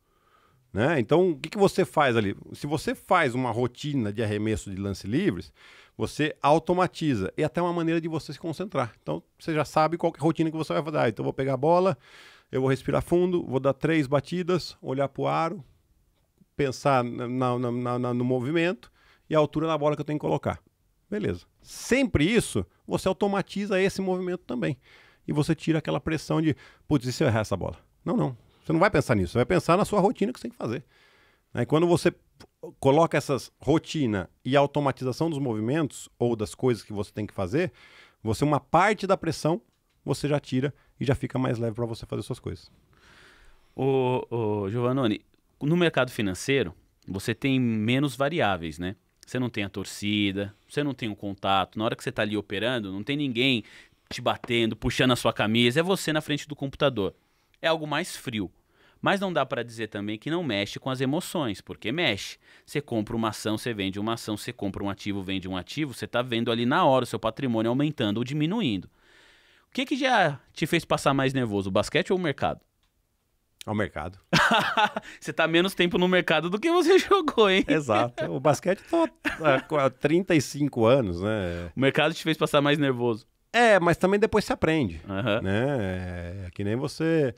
Né? Então, o que, que você faz ali? Se você faz uma rotina de arremesso de lance livres, você automatiza. E até uma maneira de você se concentrar. Então, você já sabe qual é a rotina que você vai fazer. Ah, então, vou pegar a bola, eu vou respirar fundo, vou dar três batidas, olhar para o aro, pensar na, na, na, no movimento e a altura da bola que eu tenho que colocar. Beleza. Sempre isso, você automatiza esse movimento também. E você tira aquela pressão de, putz, e se eu errar essa bola? Não, não. Você não vai pensar nisso. Você vai pensar na sua rotina que você tem que fazer. Aí né? quando você coloca essas rotina e automatização dos movimentos ou das coisas que você tem que fazer, você uma parte da pressão você já tira e já fica mais leve para você fazer suas coisas. O, o Giovannone, no mercado financeiro você tem menos variáveis, né? Você não tem a torcida, você não tem o contato. Na hora que você está ali operando, não tem ninguém te batendo, puxando a sua camisa. É você na frente do computador. É algo mais frio. Mas não dá para dizer também que não mexe com as emoções, porque mexe. Você compra uma ação, você vende uma ação, você compra um ativo, vende um ativo, você está vendo ali na hora o seu patrimônio aumentando ou diminuindo. O que, que já te fez passar mais nervoso, o basquete ou o mercado? Ao mercado. [LAUGHS] você está menos tempo no mercado do que você [LAUGHS] jogou, hein? Exato. O basquete tô há 35 anos, né? O mercado te fez passar mais nervoso. É, mas também depois se aprende, né? É, é, que nem você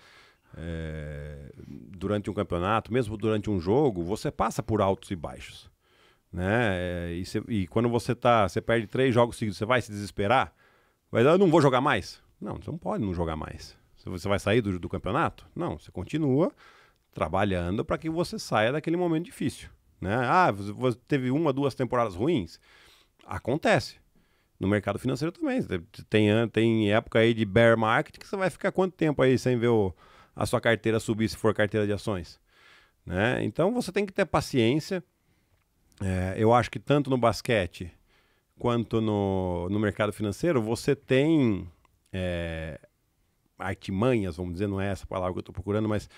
é, durante um campeonato, mesmo durante um jogo, você passa por altos e baixos. Né? É, e, cê, e quando você tá, você perde três jogos seguidos, você vai se desesperar? Vai dizer, eu não vou jogar mais? Não, você não pode não jogar mais. Você vai sair do, do campeonato? Não, você continua trabalhando para que você saia daquele momento difícil. Né? Ah, você teve uma, duas temporadas ruins? Acontece. No mercado financeiro também. Tem, tem época aí de bear market que você vai ficar quanto tempo aí sem ver o, a sua carteira subir se for carteira de ações. Né? Então você tem que ter paciência. É, eu acho que tanto no basquete quanto no, no mercado financeiro, você tem é, artimanhas, vamos dizer, não é essa palavra que eu estou procurando, mas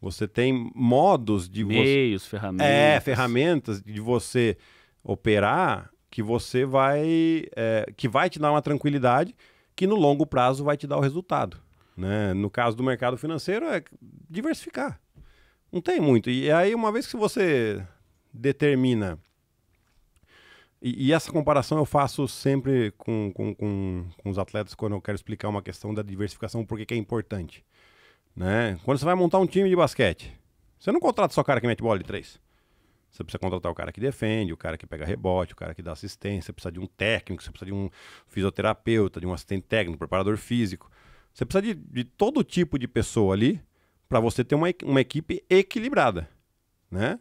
você tem modos de Meios, ferramentas. É, ferramentas de você operar que você vai. É, que vai te dar uma tranquilidade que no longo prazo vai te dar o resultado. Né? No caso do mercado financeiro, é diversificar. Não tem muito. E aí, uma vez que você determina. E, e essa comparação eu faço sempre com, com, com, com, os atletas quando eu quero explicar uma questão da diversificação, porque que é importante. Né? Quando você vai montar um time de basquete, você não contrata só o cara que mete bola de três. Você precisa contratar o cara que defende, o cara que pega rebote, o cara que dá assistência, você precisa de um técnico, você precisa de um fisioterapeuta, de um assistente técnico, preparador físico. Você precisa de, de todo tipo de pessoa ali para você ter uma, uma equipe equilibrada, né?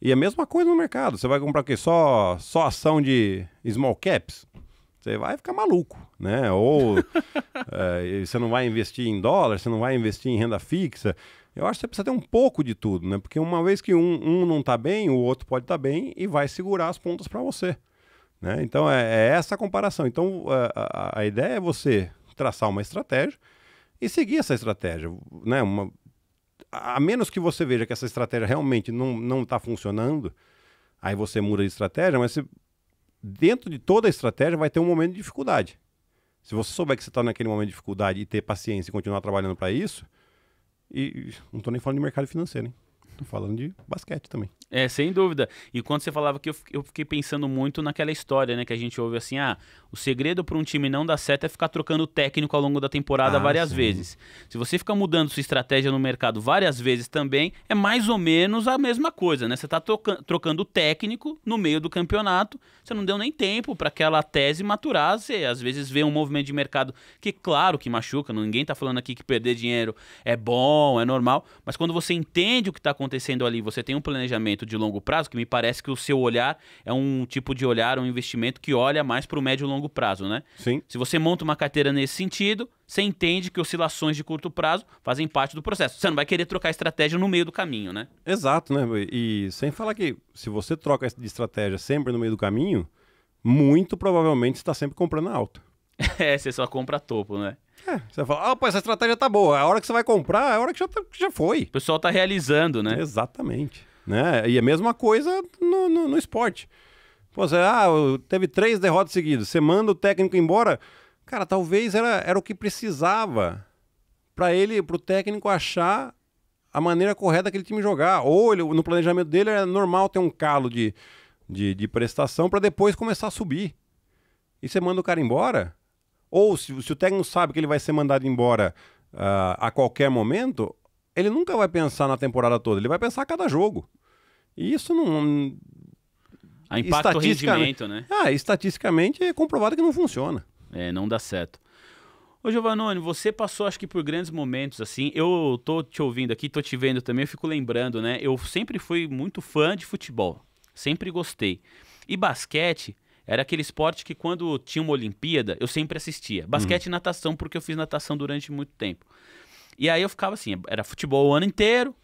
E a mesma coisa no mercado. Você vai comprar o quê? Só, só ação de small caps? Você vai ficar maluco, né? Ou é, [LAUGHS] você não vai investir em dólar, você não vai investir em renda fixa. Eu acho que você precisa ter um pouco de tudo, né? Porque uma vez que um, um não está bem, o outro pode estar tá bem e vai segurar as pontas para você. Né? Então é, é, essa a comparação. Então a, a, a ideia é você traçar uma estratégia e seguir essa estratégia, né? Uma, a menos que você veja que essa estratégia realmente não está funcionando, aí você muda de estratégia, mas você, dentro de toda a estratégia vai ter um momento de dificuldade. Se você souber que você está naquele momento de dificuldade e ter paciência e continuar trabalhando para isso, e não estou nem falando de mercado financeiro, hein? Tô falando de basquete também. É, sem dúvida. E quando você falava que eu, eu fiquei pensando muito naquela história, né? Que a gente ouve assim, ah, o segredo para um time não dar certo é ficar trocando técnico ao longo da temporada ah, várias sim. vezes. Se você fica mudando sua estratégia no mercado várias vezes também, é mais ou menos a mesma coisa, né? Você está trocando técnico no meio do campeonato, você não deu nem tempo para aquela tese maturar. Você às vezes vê um movimento de mercado que, claro, que machuca, ninguém está falando aqui que perder dinheiro é bom, é normal, mas quando você entende o que está acontecendo ali, você tem um planejamento de longo prazo, que me parece que o seu olhar é um tipo de olhar, um investimento que olha mais para o médio e longo longo prazo, né? Sim. Se você monta uma carteira nesse sentido, você entende que oscilações de curto prazo fazem parte do processo. Você não vai querer trocar estratégia no meio do caminho, né? Exato, né? E sem falar que se você troca de estratégia sempre no meio do caminho, muito provavelmente está sempre comprando alto. [LAUGHS] é, você só compra topo, né? É, você fala, ah, essa estratégia tá boa. A hora que você vai comprar, é a hora que já, tá, já foi. O pessoal tá realizando, né? Exatamente. Né? E é a mesma coisa no, no, no esporte. Pô, você, ah, teve três derrotas seguidas, você manda o técnico embora. Cara, talvez era, era o que precisava para ele, para o técnico achar a maneira correta daquele time jogar. Ou ele, no planejamento dele era normal ter um calo de, de, de prestação para depois começar a subir. E você manda o cara embora? Ou se, se o técnico sabe que ele vai ser mandado embora uh, a qualquer momento, ele nunca vai pensar na temporada toda, ele vai pensar a cada jogo. E isso não, a ah, impacto estatisticamente, rendimento, né? Ah, estatisticamente é comprovado que não funciona. É, não dá certo. Ô Giovannone, você passou acho que por grandes momentos, assim. Eu tô te ouvindo aqui, tô te vendo também, eu fico lembrando, né? Eu sempre fui muito fã de futebol. Sempre gostei. E basquete era aquele esporte que quando tinha uma Olimpíada, eu sempre assistia. Basquete uhum. e natação, porque eu fiz natação durante muito tempo. E aí eu ficava assim, era futebol o ano inteiro,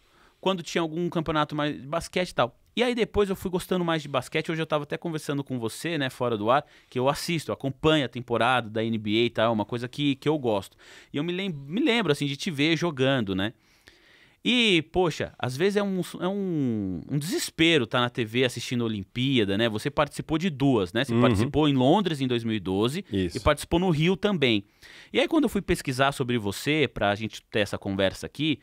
quando tinha algum campeonato mais de basquete e tal. E aí depois eu fui gostando mais de basquete. Hoje eu estava até conversando com você, né, fora do ar, que eu assisto, acompanho a temporada da NBA e tal, é uma coisa que, que eu gosto. E eu me, lem me lembro, assim, de te ver jogando, né? E, poxa, às vezes é um, é um, um desespero estar tá na TV assistindo a Olimpíada, né? Você participou de duas, né? Você uhum. participou em Londres em 2012 Isso. e participou no Rio também. E aí, quando eu fui pesquisar sobre você, para a gente ter essa conversa aqui,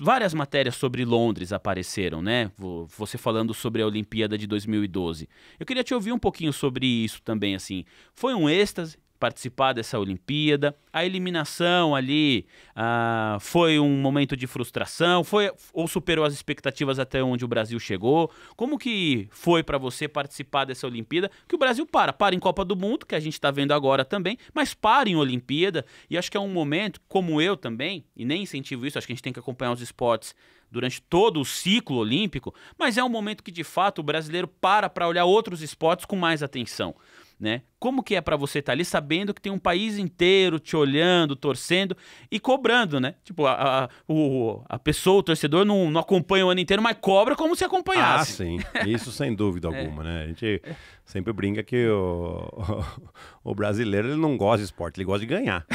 Várias matérias sobre Londres apareceram, né? Você falando sobre a Olimpíada de 2012. Eu queria te ouvir um pouquinho sobre isso também, assim. Foi um êxtase? participar dessa Olimpíada. A eliminação ali ah, foi um momento de frustração, foi ou superou as expectativas até onde o Brasil chegou? Como que foi para você participar dessa Olimpíada? Que o Brasil para, para em Copa do Mundo, que a gente está vendo agora também, mas para em Olimpíada. E acho que é um momento, como eu também, e nem incentivo isso, acho que a gente tem que acompanhar os esportes durante todo o ciclo olímpico, mas é um momento que de fato o brasileiro para para olhar outros esportes com mais atenção né? Como que é para você estar tá ali sabendo que tem um país inteiro te olhando, torcendo e cobrando, né? Tipo, a, a, o, a pessoa, o torcedor, não, não acompanha o ano inteiro, mas cobra como se acompanhasse. Ah, sim. Isso sem [LAUGHS] dúvida é. alguma, é. né? A gente sempre brinca que o, o, [LAUGHS] o, brasileiro ele não gosta de esporte, ele gosta de ganhar.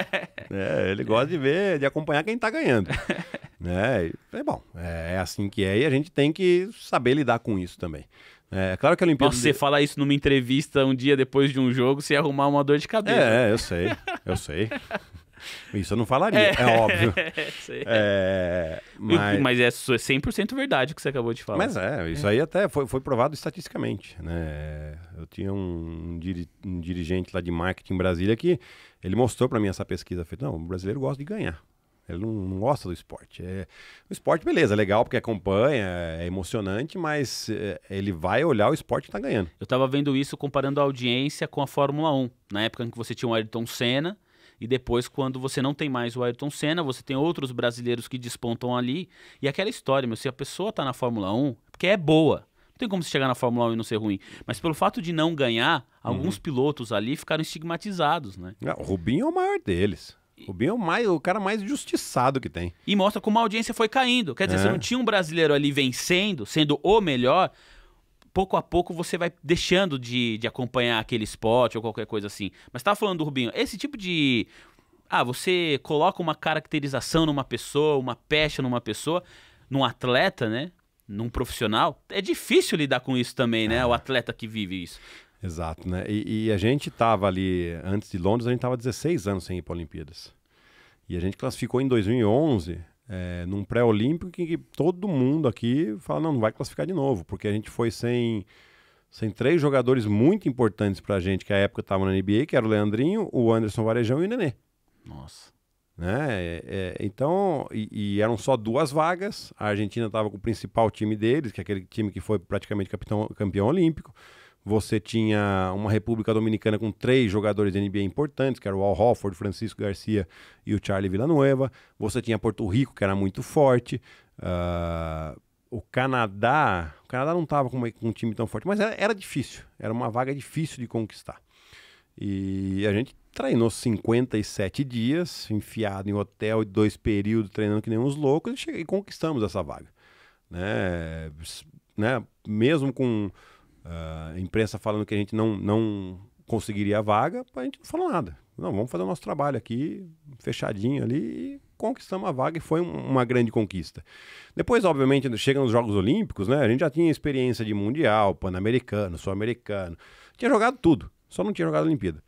[LAUGHS] é, ele gosta de ver, de acompanhar quem tá ganhando. né? É bom, é, é assim que é e a gente tem que saber lidar com isso também. É, é, claro que a Olimpíada. Nossa, você falar isso numa entrevista um dia depois de um jogo, você ia arrumar uma dor de cabeça. É, eu sei, eu sei. [LAUGHS] Isso eu não falaria, é, é óbvio. [LAUGHS] É, mas... mas é 100% é verdade o que você acabou de falar. Mas é, isso é. aí até foi, foi provado estatisticamente. Né? Eu tinha um, um dirigente lá de marketing em Brasília que ele mostrou para mim essa pesquisa. Falei, não, o brasileiro gosta de ganhar. Ele não, não gosta do esporte. É, o esporte, beleza, é legal porque acompanha, é emocionante, mas é, ele vai olhar o esporte que está ganhando. Eu estava vendo isso comparando a audiência com a Fórmula 1. Na época em que você tinha o Ayrton Senna, e depois, quando você não tem mais o Ayrton Senna, você tem outros brasileiros que despontam ali. E aquela história, meu, se a pessoa está na Fórmula 1, porque é boa. Não tem como você chegar na Fórmula 1 e não ser ruim. Mas pelo fato de não ganhar, alguns uhum. pilotos ali ficaram estigmatizados, né? o Rubinho é o maior deles. O Binho é o, mais, o cara mais justiçado que tem. E mostra como a audiência foi caindo. Quer dizer, é. você não tinha um brasileiro ali vencendo, sendo o melhor, pouco a pouco você vai deixando de, de acompanhar aquele esporte ou qualquer coisa assim. Mas estava falando do Rubinho, esse tipo de. Ah, você coloca uma caracterização numa pessoa, uma pecha numa pessoa, num atleta, né? Num profissional. É difícil lidar com isso também, né? É. O atleta que vive isso. Exato, né? E, e a gente estava ali, antes de Londres, a gente estava 16 anos sem ir para Olimpíadas. E a gente classificou em 2011 é, eh, num pré-olímpico que todo mundo aqui fala, não, não vai classificar de novo, porque a gente foi sem, sem três jogadores muito importantes para a gente, que à época estavam na NBA, que era o Leandrinho, o Anderson Varejão e o Nenê. Nossa. Né? É, é, então, e, e, eram só duas vagas, a Argentina estava com o principal time deles, que é aquele time que foi praticamente capitão, campeão olímpico, você tinha uma República Dominicana com três jogadores de NBA importantes, que era o Al Hofford, Francisco Garcia e o Charlie Villanueva. Você tinha Porto Rico, que era muito forte. Uh, o Canadá, o Canadá não estava com, com, um time tão forte, mas era, era, difícil, era uma vaga difícil de conquistar. E a gente treinou 57 dias, enfiado em hotel, dois períodos, treinando que nem uns loucos, e, cheguei, e conquistamos essa vaga. Né? Né? Mesmo com uh, imprensa falando que a gente não, não conseguiria a vaga, a gente não falou nada. Não, vamos fazer o nosso trabalho aqui, fechadinho ali, e conquistamos a vaga e foi uma grande conquista. Depois, obviamente, chega nos Jogos Olímpicos, né? A gente já tinha experiência de Mundial, Pan-Americano, Sul-Americano. Tinha jogado tudo, só não tinha jogado a Olimpíada.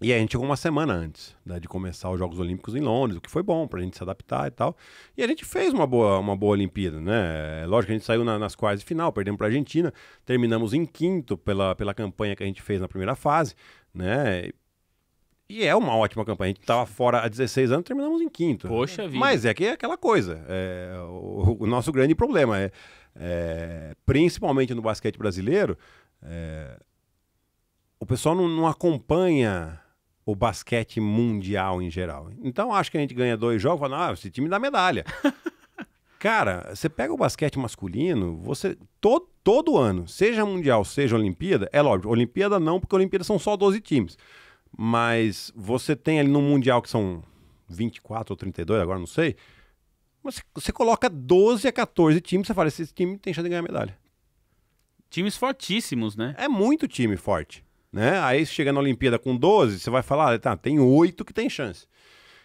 E aí a gente chegou uma semana antes né, de começar os Jogos Olímpicos em Londres, o que foi bom para a gente se adaptar e tal. E a gente fez uma boa, uma boa Olimpíada, né? É lógico que a gente saiu na, nas quartas de final, perdemos para a Argentina, terminamos em quinto pela, pela campanha que a gente fez na primeira fase, né? E é uma ótima campanha. A gente estava fora há 16 anos, terminamos em quinto. Poxa vida. Mas é que é aquela coisa. É, o, o, nosso grande problema é, é, principalmente no basquete brasileiro, é, o pessoal não, não acompanha o basquete mundial em geral. Então acho que a gente ganha dois jogos, fala, ah, esse time dá medalha. [LAUGHS] Cara, você pega o basquete masculino, você todo, todo ano, seja mundial, seja Olimpíada, é lógico, Olimpíada não, porque Olimpíada são só 12 times. Mas você tem ali no mundial que são 24 ou 32, agora não sei, mas você coloca 12 a 14 times, você fala, esse time tem chance de ganhar medalha. Times fortíssimos, né? É muito time forte. Né? Aí você chega na Olimpíada com 12, você vai falar, ah, tá, tem 8 que tem chance.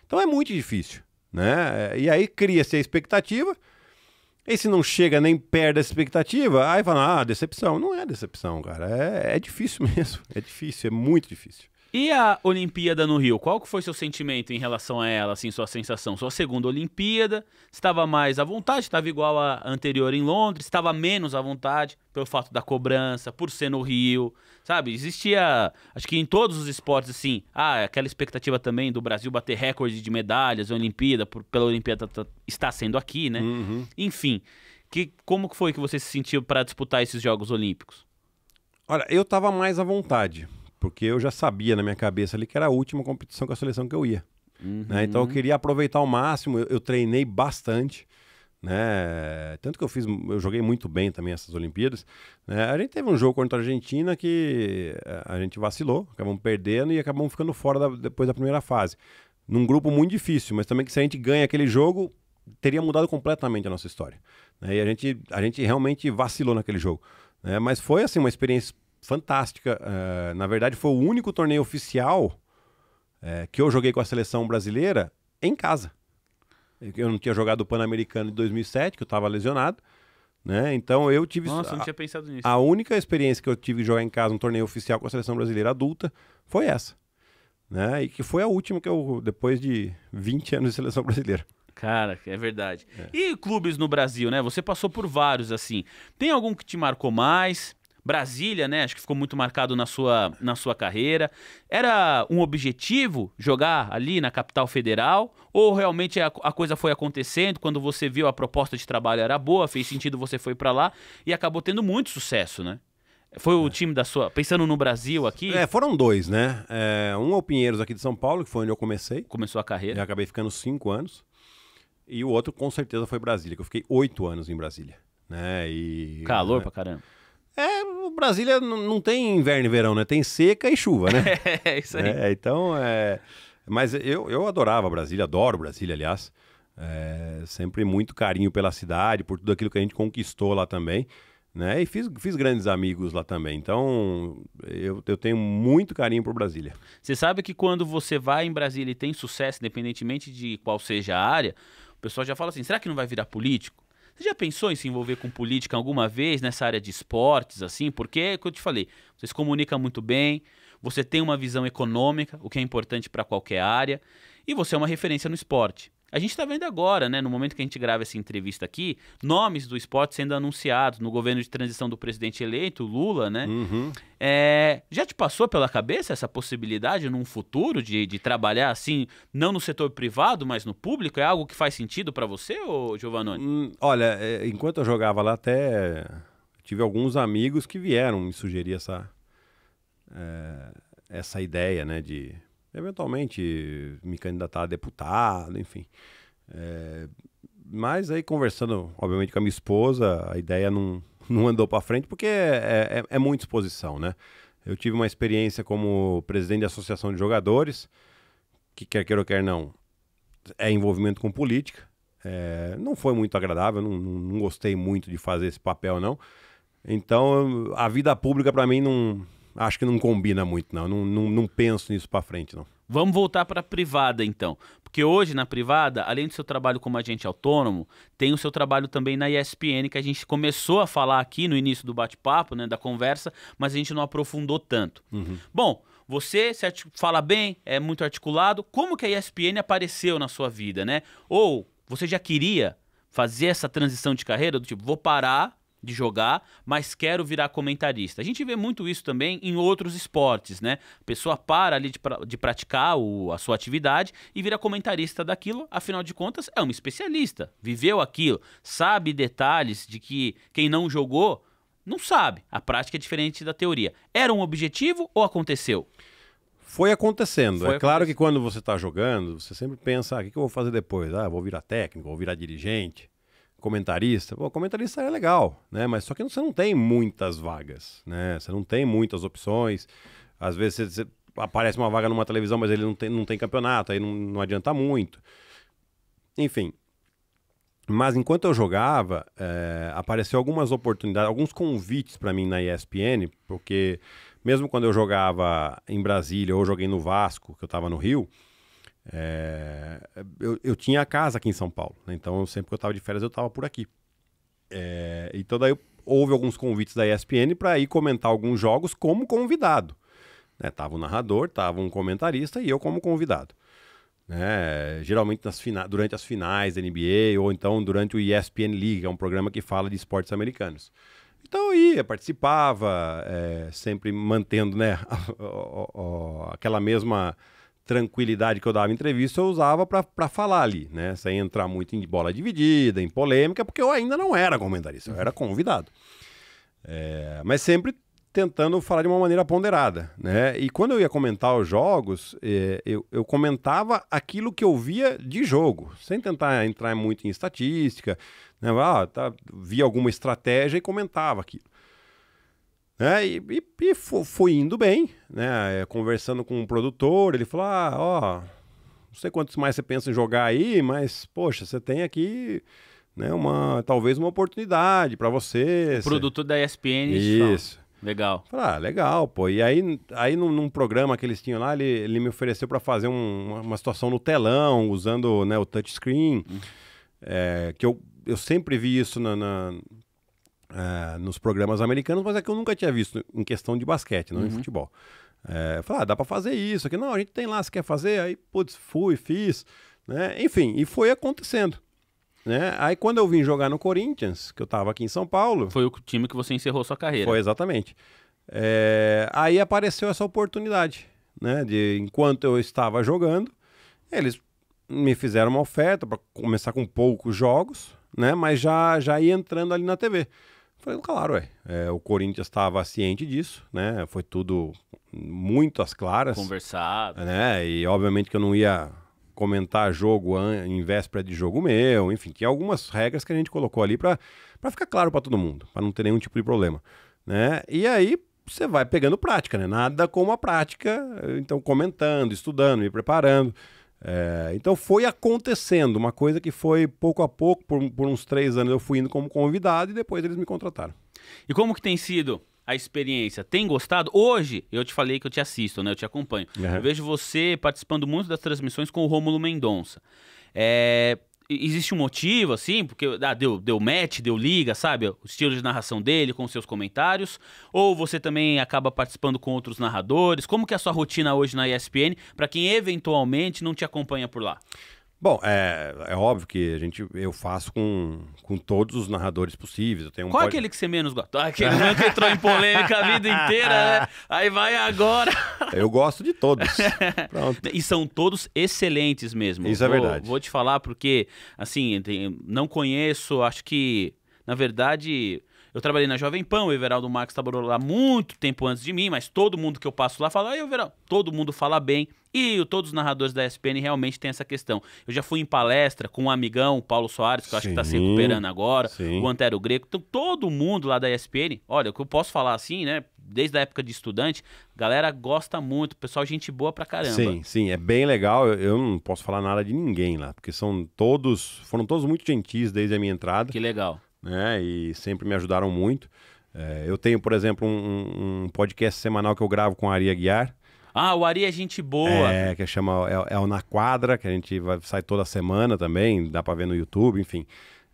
Então é muito difícil. Né? É, e aí cria-se a expectativa. E se não chega nem perto da expectativa, aí fala, ah, decepção. Não é decepção, cara. É, é difícil [LAUGHS] mesmo. É difícil, é muito difícil. E a Olimpíada no Rio, qual que foi seu sentimento em relação a ela, assim, sua sensação? Sua segunda Olimpíada, estava mais à vontade, estava igual à anterior em Londres, estava menos à vontade pelo fato da cobrança, por ser no Rio, sabe? Existia, acho que em todos os esportes, assim, ah, aquela expectativa também do Brasil bater recorde de medalhas na Olimpíada, por, pela Olimpíada tá, está sendo aqui, né? Uhum. Enfim, que, como que foi que você se sentiu para disputar esses Jogos Olímpicos? Olha, eu estava mais à vontade. Porque eu já sabia na minha cabeça ali que era a última competição com a seleção que eu ia. Uhum. Né? Então eu queria aproveitar ao máximo, eu, eu, treinei bastante. Né? Tanto que eu fiz, eu joguei muito bem também essas Olimpíadas. Né? A gente teve um jogo contra a Argentina que eh, a gente vacilou, acabamos perdendo e acabamos ficando fora da, depois da primeira fase. Num grupo muito difícil, mas também que se a gente ganha aquele jogo, teria mudado completamente a nossa história. Né? E a gente, a gente realmente vacilou naquele jogo. Né? Mas foi assim uma experiência fantástica. Uh, na verdade, foi o único torneio oficial uh, que eu joguei com a seleção brasileira em casa. Eu não tinha jogado o Pan-Americano de 2007, que eu estava lesionado. Né? Então eu tive. Nossa, a, não tinha pensado nisso. A única experiência que eu tive de jogar em casa um torneio oficial com a seleção brasileira adulta foi essa. Né? E que foi a última que eu, depois de 20 anos de seleção brasileira. Cara, é verdade. É. E clubes no Brasil, né? Você passou por vários assim. Tem algum que te marcou mais? Brasília, né? Acho que ficou muito marcado na sua, na sua carreira. Era um objetivo jogar ali na capital federal? Ou realmente a, a coisa foi acontecendo? Quando você viu a proposta de trabalho era boa, fez sentido, você foi para lá e acabou tendo muito sucesso, né? Foi o é. time da sua. Pensando no Brasil aqui. É, foram dois, né? É, um é o Pinheiros aqui de São Paulo, que foi onde eu comecei. Começou a carreira. Eu acabei ficando cinco anos. E o outro, com certeza, foi Brasília, que eu fiquei oito anos em Brasília. Né? E, Calor né? pra caramba. É, o Brasília não tem inverno e verão, né? Tem seca e chuva, né? [LAUGHS] é, isso aí. É, então, é... Mas eu, eu adorava Brasília, adoro Brasília, aliás. É, sempre muito carinho pela cidade, por tudo aquilo que a gente conquistou lá também. Né? E fiz, fiz grandes amigos lá também. Então, eu, eu tenho muito carinho por Brasília. Você sabe que quando você vai em Brasília e tem sucesso, independentemente de qual seja a área, o pessoal já fala assim: será que não vai virar político? Você já pensou em se envolver com política alguma vez nessa área de esportes, assim? Porque, como é eu te falei, você se comunica muito bem, você tem uma visão econômica, o que é importante para qualquer área, e você é uma referência no esporte. A gente está vendo agora, né, no momento que a gente grava essa entrevista aqui, nomes do esporte sendo anunciados no governo de transição do presidente eleito, Lula, né? Uhum. É, já te passou pela cabeça essa possibilidade num futuro de, de trabalhar assim, não no setor privado, mas no público? É algo que faz sentido para você, ô Giovanni? Hum, olha, é, enquanto eu jogava lá, até tive alguns amigos que vieram me sugerir essa, é, essa ideia, né, de eventualmente me candidatar a deputado, enfim. É, mas aí conversando, obviamente, com a minha esposa, a ideia não, [LAUGHS] não andou para frente, porque é, é, é, é muita exposição, né? Eu tive uma experiência como presidente da Associação de Jogadores, que quer queira ou quer não, é envolvimento com política. É, não foi muito agradável, não, não gostei muito de fazer esse papel, não. Então, a vida pública para mim não, acho que não combina muito, não. Não, não, não penso nisso para frente, não. Vamos voltar para a privada, então. Porque hoje, na privada, além do seu trabalho como agente autônomo, tem o seu trabalho também na ESPN, que a gente começou a falar aqui no início do bate-papo, né, da conversa, mas a gente não aprofundou tanto. Uhum. Bom, você se fala bem, é muito articulado. Como que a ESPN apareceu na sua vida, né? Ou você já queria fazer essa transição de carreira, do tipo, vou parar de jogar, mas quero virar comentarista. A gente vê muito isso também em outros esportes, né? A pessoa para ali de, pra, de praticar o, a sua atividade e vira comentarista daquilo, afinal de contas, é um especialista, viveu aquilo, sabe detalhes de que quem não jogou não sabe. A prática é diferente da teoria. Era um objetivo ou aconteceu? Foi acontecendo. Foi é acontecendo. claro que quando você está jogando, você sempre pensa: ah, o que eu vou fazer depois? Ah, vou virar técnico, vou virar dirigente comentarista, pô, comentarista é legal, né? Mas só que você não tem muitas vagas, né? Você não tem muitas opções. Às vezes você, aparece uma vaga numa televisão, mas ele não tem, não tem campeonato, aí não, não adianta muito. Enfim. Mas enquanto eu jogava, é, apareceu algumas oportunidades, alguns convites para mim na ESPN, porque mesmo quando eu jogava em Brasília ou joguei no Vasco, que eu estava no Rio, é, eu, eu tinha casa aqui em São Paulo, né? então sempre que eu estava de férias eu estava por aqui. É, então daí houve alguns convites da ESPN para ir comentar alguns jogos como convidado. Né? Tava um narrador, tava um comentarista e eu como convidado. Né? Geralmente nas fina durante as finais da NBA ou então durante o ESPN League, é um programa que fala de esportes americanos. Então eu ia, participava, é, sempre mantendo né, [LAUGHS] aquela mesma tranquilidade que eu dava entrevista, eu usava para falar ali, né? Sem entrar muito em bola dividida, em polêmica, porque eu ainda não era comentarista, eu era convidado. É, mas sempre tentando falar de uma maneira ponderada, né? E quando eu ia comentar os jogos, é, eu, eu, comentava aquilo que eu via de jogo, sem tentar entrar muito em estatística, né? Ah, tá, via alguma estratégia e comentava aquilo. É, e, e, foi indo bem, né? É, conversando com o produtor, ele falou: ah, ó, não sei quantos mais você pensa em jogar aí, mas, poxa, você tem aqui. Né, uma, talvez uma oportunidade para você. O produtor da ESPN. Isso. Legal. Falei, ah, legal, pô. E aí, aí num, num, programa que eles tinham lá, ele, ele me ofereceu para fazer um, uma, uma, situação no telão, usando né, o touchscreen. Hum. É, que eu, eu sempre vi isso na, na, é, nos programas americanos, mas é que eu nunca tinha visto em questão de basquete, não uhum. em futebol. É, falei, ah, dá para fazer isso aqui. Não, a gente tem lá, se quer fazer? Aí, putz, fui, fiz. Né? Enfim, e foi acontecendo. Né? Aí quando eu vim jogar no Corinthians, que eu estava aqui em São Paulo... Foi o time que você encerrou sua carreira. Foi, exatamente. É, aí apareceu essa oportunidade, né? De, enquanto eu estava jogando, eles me fizeram uma oferta para começar com poucos jogos, né? Mas já, já ia entrando ali na TV. Falei, claro, ué. É, o Corinthians estava ciente disso, né? Foi tudo muito às claras. Conversado. Né? E obviamente que eu não ia comentar jogo em véspera de jogo meu, enfim, tinha algumas regras que a gente colocou ali para ficar claro para todo mundo, para não ter nenhum tipo de problema, né? E aí você vai pegando prática, né? Nada como a prática, então comentando, estudando, me preparando. É, então foi acontecendo, uma coisa que foi pouco a pouco, por, por, uns três anos eu fui indo como convidado e depois eles me contrataram. E como que tem sido a experiência? Tem gostado? Hoje eu te falei que eu te assisto, né? Eu te acompanho. Uhum. Eu vejo você participando muito das transmissões com o Rômulo Mendonça. É, existe um motivo, assim? Porque ah, deu, deu match, deu liga, sabe? O estilo de narração dele com seus comentários. Ou você também acaba participando com outros narradores? Como que é a sua rotina hoje na ESPN para quem eventualmente não te acompanha por lá? Bom, é, é óbvio que a gente, eu faço com, com todos os narradores possíveis. Eu tenho um Qual é pod... é aquele que você menos gosta? Ah, aquele que entrou em polêmica a vida inteira, né? Aí vai agora. [LAUGHS] eu gosto de todos. Pronto. E são todos excelentes mesmo. Isso é vou, é verdade. Vou te falar porque, assim, não conheço, acho que, na verdade eu trabalhei na Jovem Pan, o Everaldo Marques trabalhou lá muito tempo antes de mim, mas todo mundo que eu passo lá fala, o Everaldo, todo mundo fala bem. E todos os narradores da ESPN realmente têm essa questão. Eu já fui em palestra com um amigão, o Paulo Soares, que eu acho que está se recuperando agora, sim. o Antero Greco. Então, todo mundo lá da ESPN, olha, o que eu posso falar assim, né? Desde a época de estudante, galera gosta muito, pessoal, gente boa pra caramba. Sim, sim, é bem legal. Eu, eu não posso falar nada de ninguém lá, porque são todos, foram todos muito gentis desde a minha entrada. Que legal né? E sempre me ajudaram muito. É, eu tenho, por exemplo, um, um, podcast semanal que eu gravo com a Aria Guiar. Ah, o Ari é gente boa. É, que chama é, é, o Na Quadra, que a gente vai, sai toda semana também, dá pra ver no YouTube, enfim.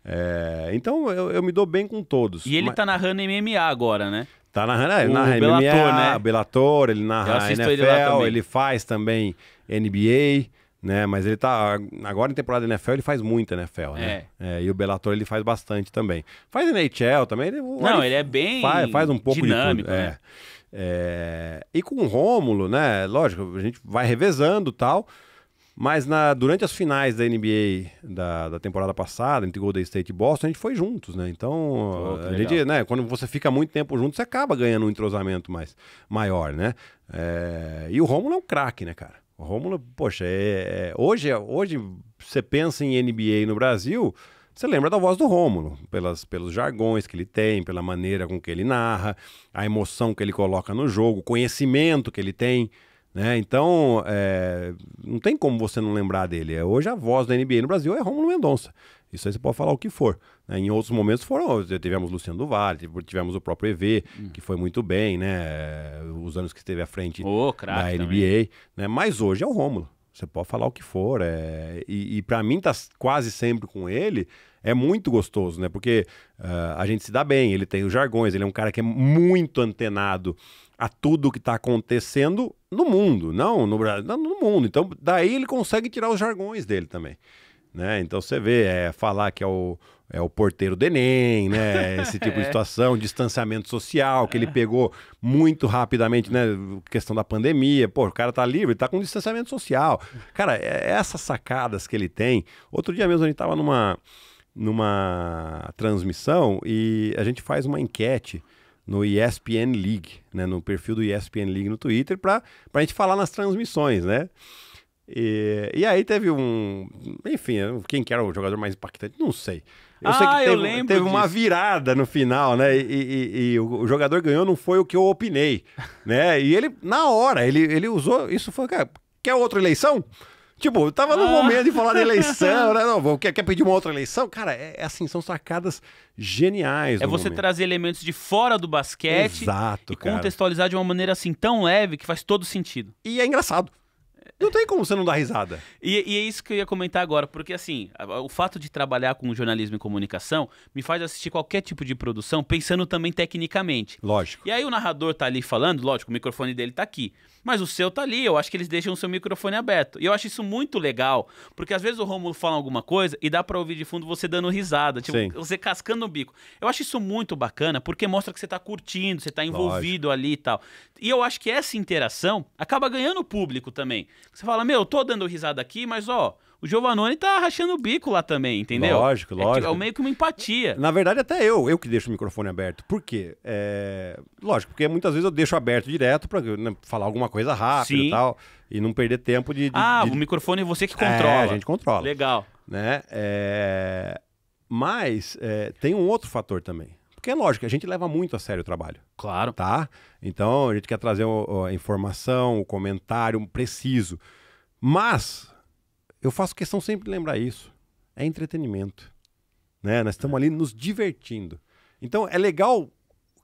É, então eu, eu, me dou bem com todos. E ele mas... tá narrando MMA agora, né? Tá narrando, ele é, narra Bellator, MMA, né? Bellator, ele narra NFL, ele faz também NBA né? Mas ele tá. Agora em temporada da NFL ele faz muita NFL, né? É. É, e o Bellator ele faz bastante também. Faz NHL também. Ele, Não, ele, ele, é bem. Faz, faz um pouco dinâmico, de tudo. É. Né? É. e com o Rômulo, né? Lógico, a gente vai revezando tal. Mas na, durante as finais da NBA da, da temporada passada, entre Golden State e Boston, a gente foi juntos, né? Então, oh, a gente, né, quando você fica muito tempo junto, você acaba ganhando um entrosamento mais, maior, né? É, e o Romulo é um craque, né, cara? Rômulo, poxa, é, é, hoje, hoje você pensa em NBA no Brasil, você lembra da voz do Rômulo, pelas, pelos jargões que ele tem, pela maneira com que ele narra, a emoção que ele coloca no jogo, o conhecimento que ele tem. Né? Então, é, não tem como você não lembrar dele. É, hoje a voz da NBA no Brasil é Romulo Mendonça. Isso aí você pode falar o que for. Né? Em outros momentos foram, tivemos Luciano do tivemos o próprio EV, hum. que foi muito bem, né? É, os anos que esteve à frente oh, da NBA. Né? Mas hoje é o Rômulo Você pode falar o que for. É... E, e para mim, tá quase sempre com ele é muito gostoso, né? Porque uh, a gente se dá bem, ele tem os jargões, ele é um cara que é muito antenado a tudo que está acontecendo no mundo, não no Brasil, no mundo. Então, daí ele consegue tirar os jargões dele também. Né? Então você vê, é, falar que é o, é o porteiro do Enem, né? [LAUGHS] Esse tipo de é. situação, distanciamento social, que ele é. pegou muito rapidamente, né? Questão da pandemia, pô, o cara tá livre, tá com distanciamento social. Cara, é, é, essas sacadas que ele tem. Outro dia mesmo a gente tava numa, numa transmissão e a gente faz uma enquete no ESPN League, né, no perfil do ESPN League no Twitter, para a gente falar nas transmissões, né? E, e, aí teve um. Enfim, quem que era o jogador mais impactante? Não sei. Eu ah, sei que ah, teve, eu lembro teve disso. uma virada no final, né? E, e, e, o jogador ganhou, não foi o que eu opinei, [LAUGHS] né? E ele, na hora, ele, ele usou. Isso foi, cara, quer outra eleição? Tipo, eu tava no ah. momento de falar de eleição, [LAUGHS] né? Não, quer, quer pedir uma outra eleição? Cara, é, é assim, são sacadas geniais. É você momento. trazer elementos de fora do basquete Exato, e cara. contextualizar de uma maneira assim tão leve que faz todo sentido. E é engraçado. Não tem como você não dar risada. E, e, é isso que eu ia comentar agora, porque assim, o fato de trabalhar com jornalismo e comunicação me faz assistir qualquer tipo de produção pensando também tecnicamente. Lógico. E aí o narrador tá ali falando, lógico, o microfone dele tá aqui mas o seu tá ali. Eu acho que eles deixam o seu microfone aberto. E eu acho isso muito legal, porque às vezes o Romulo fala alguma coisa e dá pra ouvir de fundo você dando risada, tipo, Sim. você cascando o bico. Eu acho isso muito bacana, porque mostra que você tá curtindo, você tá envolvido Lógico. ali e tal. E eu acho que essa interação acaba ganhando o público também. Você fala, meu, eu tô dando risada aqui, mas ó, o Giovanoni tá rachando o bico lá também, entendeu? Lógico, é lógico. É, é meio que uma empatia. Na verdade, até eu, eu que deixo o microfone aberto. Por quê? É... Lógico, porque muitas vezes eu deixo aberto direto pra né, falar alguma coisa rápida e tal. E não perder tempo de. de ah, de... o microfone é você que controla. É, a gente controla. Legal. Né? É... Mas é, tem um outro fator também. Porque é lógico, a gente leva muito a sério o trabalho. Claro. Tá? Então a gente quer trazer a informação, o comentário preciso. Mas eu faço questão sempre de lembrar isso. É entretenimento. Né? Nós estamos é. ali nos divertindo. Então é legal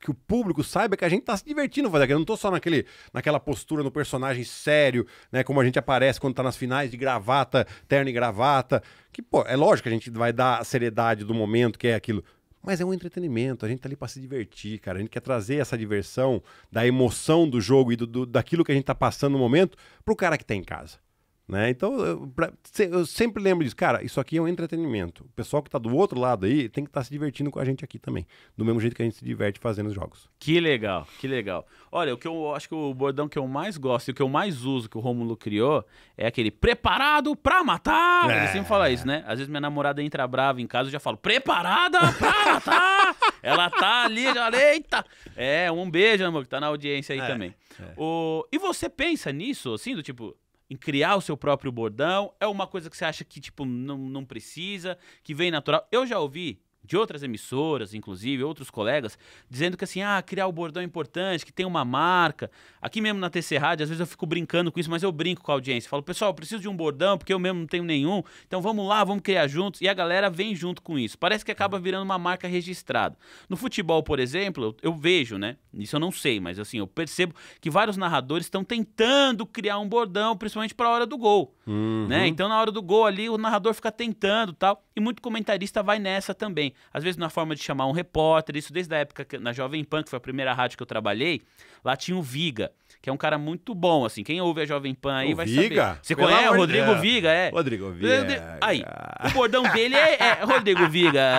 que o público saiba que a gente está se divertindo fazer aquilo. Eu não estou só naquele, naquela postura no personagem sério, né? Como a gente aparece quando está nas finais de gravata, terno e gravata. Que, pô, é lógico que a gente vai dar a seriedade do momento, que é aquilo. Mas é um entretenimento, a gente está ali para se divertir, cara. A gente quer trazer essa diversão da emoção do jogo e do, do daquilo que a gente está passando no momento para o cara que está em casa. Né? Então, eu, pra, eu sempre lembro disso. Cara, isso aqui é um entretenimento. O pessoal que está do outro lado aí tem que estar tá se divertindo com a gente aqui também. Do mesmo jeito que a gente se diverte fazendo os jogos. Que legal, que legal. Olha, o que eu acho que o bordão que eu mais gosto e o que eu mais uso, que o Romulo criou, é aquele preparado pra matar. É. Ele sempre fala isso, né? Às vezes minha namorada entra brava em casa e já falo, preparada pra matar! [LAUGHS] Ela tá ali, já, eita! É, um beijo, amor, que tá na audiência aí é, também. É. O... E você pensa nisso, assim, do tipo, em criar o seu próprio bordão? É uma coisa que você acha que, tipo, não, não precisa, que vem natural? Eu já ouvi de outras emissoras, inclusive, outros colegas, dizendo que assim, ah, criar o bordão é importante, que tem uma marca. Aqui mesmo na TC Rádio, às vezes eu fico brincando com isso, mas eu brinco com a audiência. Falo, pessoal, eu preciso de um bordão, porque eu mesmo não tenho nenhum. Então vamos lá, vamos criar juntos. E a galera vem junto com isso. Parece que acaba virando uma marca registrada. No futebol, por exemplo, eu, eu vejo, né? Isso eu não sei, mas assim, eu percebo que vários narradores estão tentando criar um bordão, principalmente para a hora do gol. Né? Uhum. Né? Então, na hora do gol ali, o narrador fica tentando tal e muito comentarista vai nessa também. Às vezes na forma de chamar um repórter, isso desde a época que, na Jovem Pan, que foi a primeira rádio que eu trabalhei, lá tinha o Viga, que é um cara muito bom, assim. Quem ouve a Jovem Pan aí o vai Viga? saber. Você Pelo conhece o Rodrigo Viga, é? Rodrigo Viga. Aí, o bordão dele é, é Rodrigo Viga. [LAUGHS]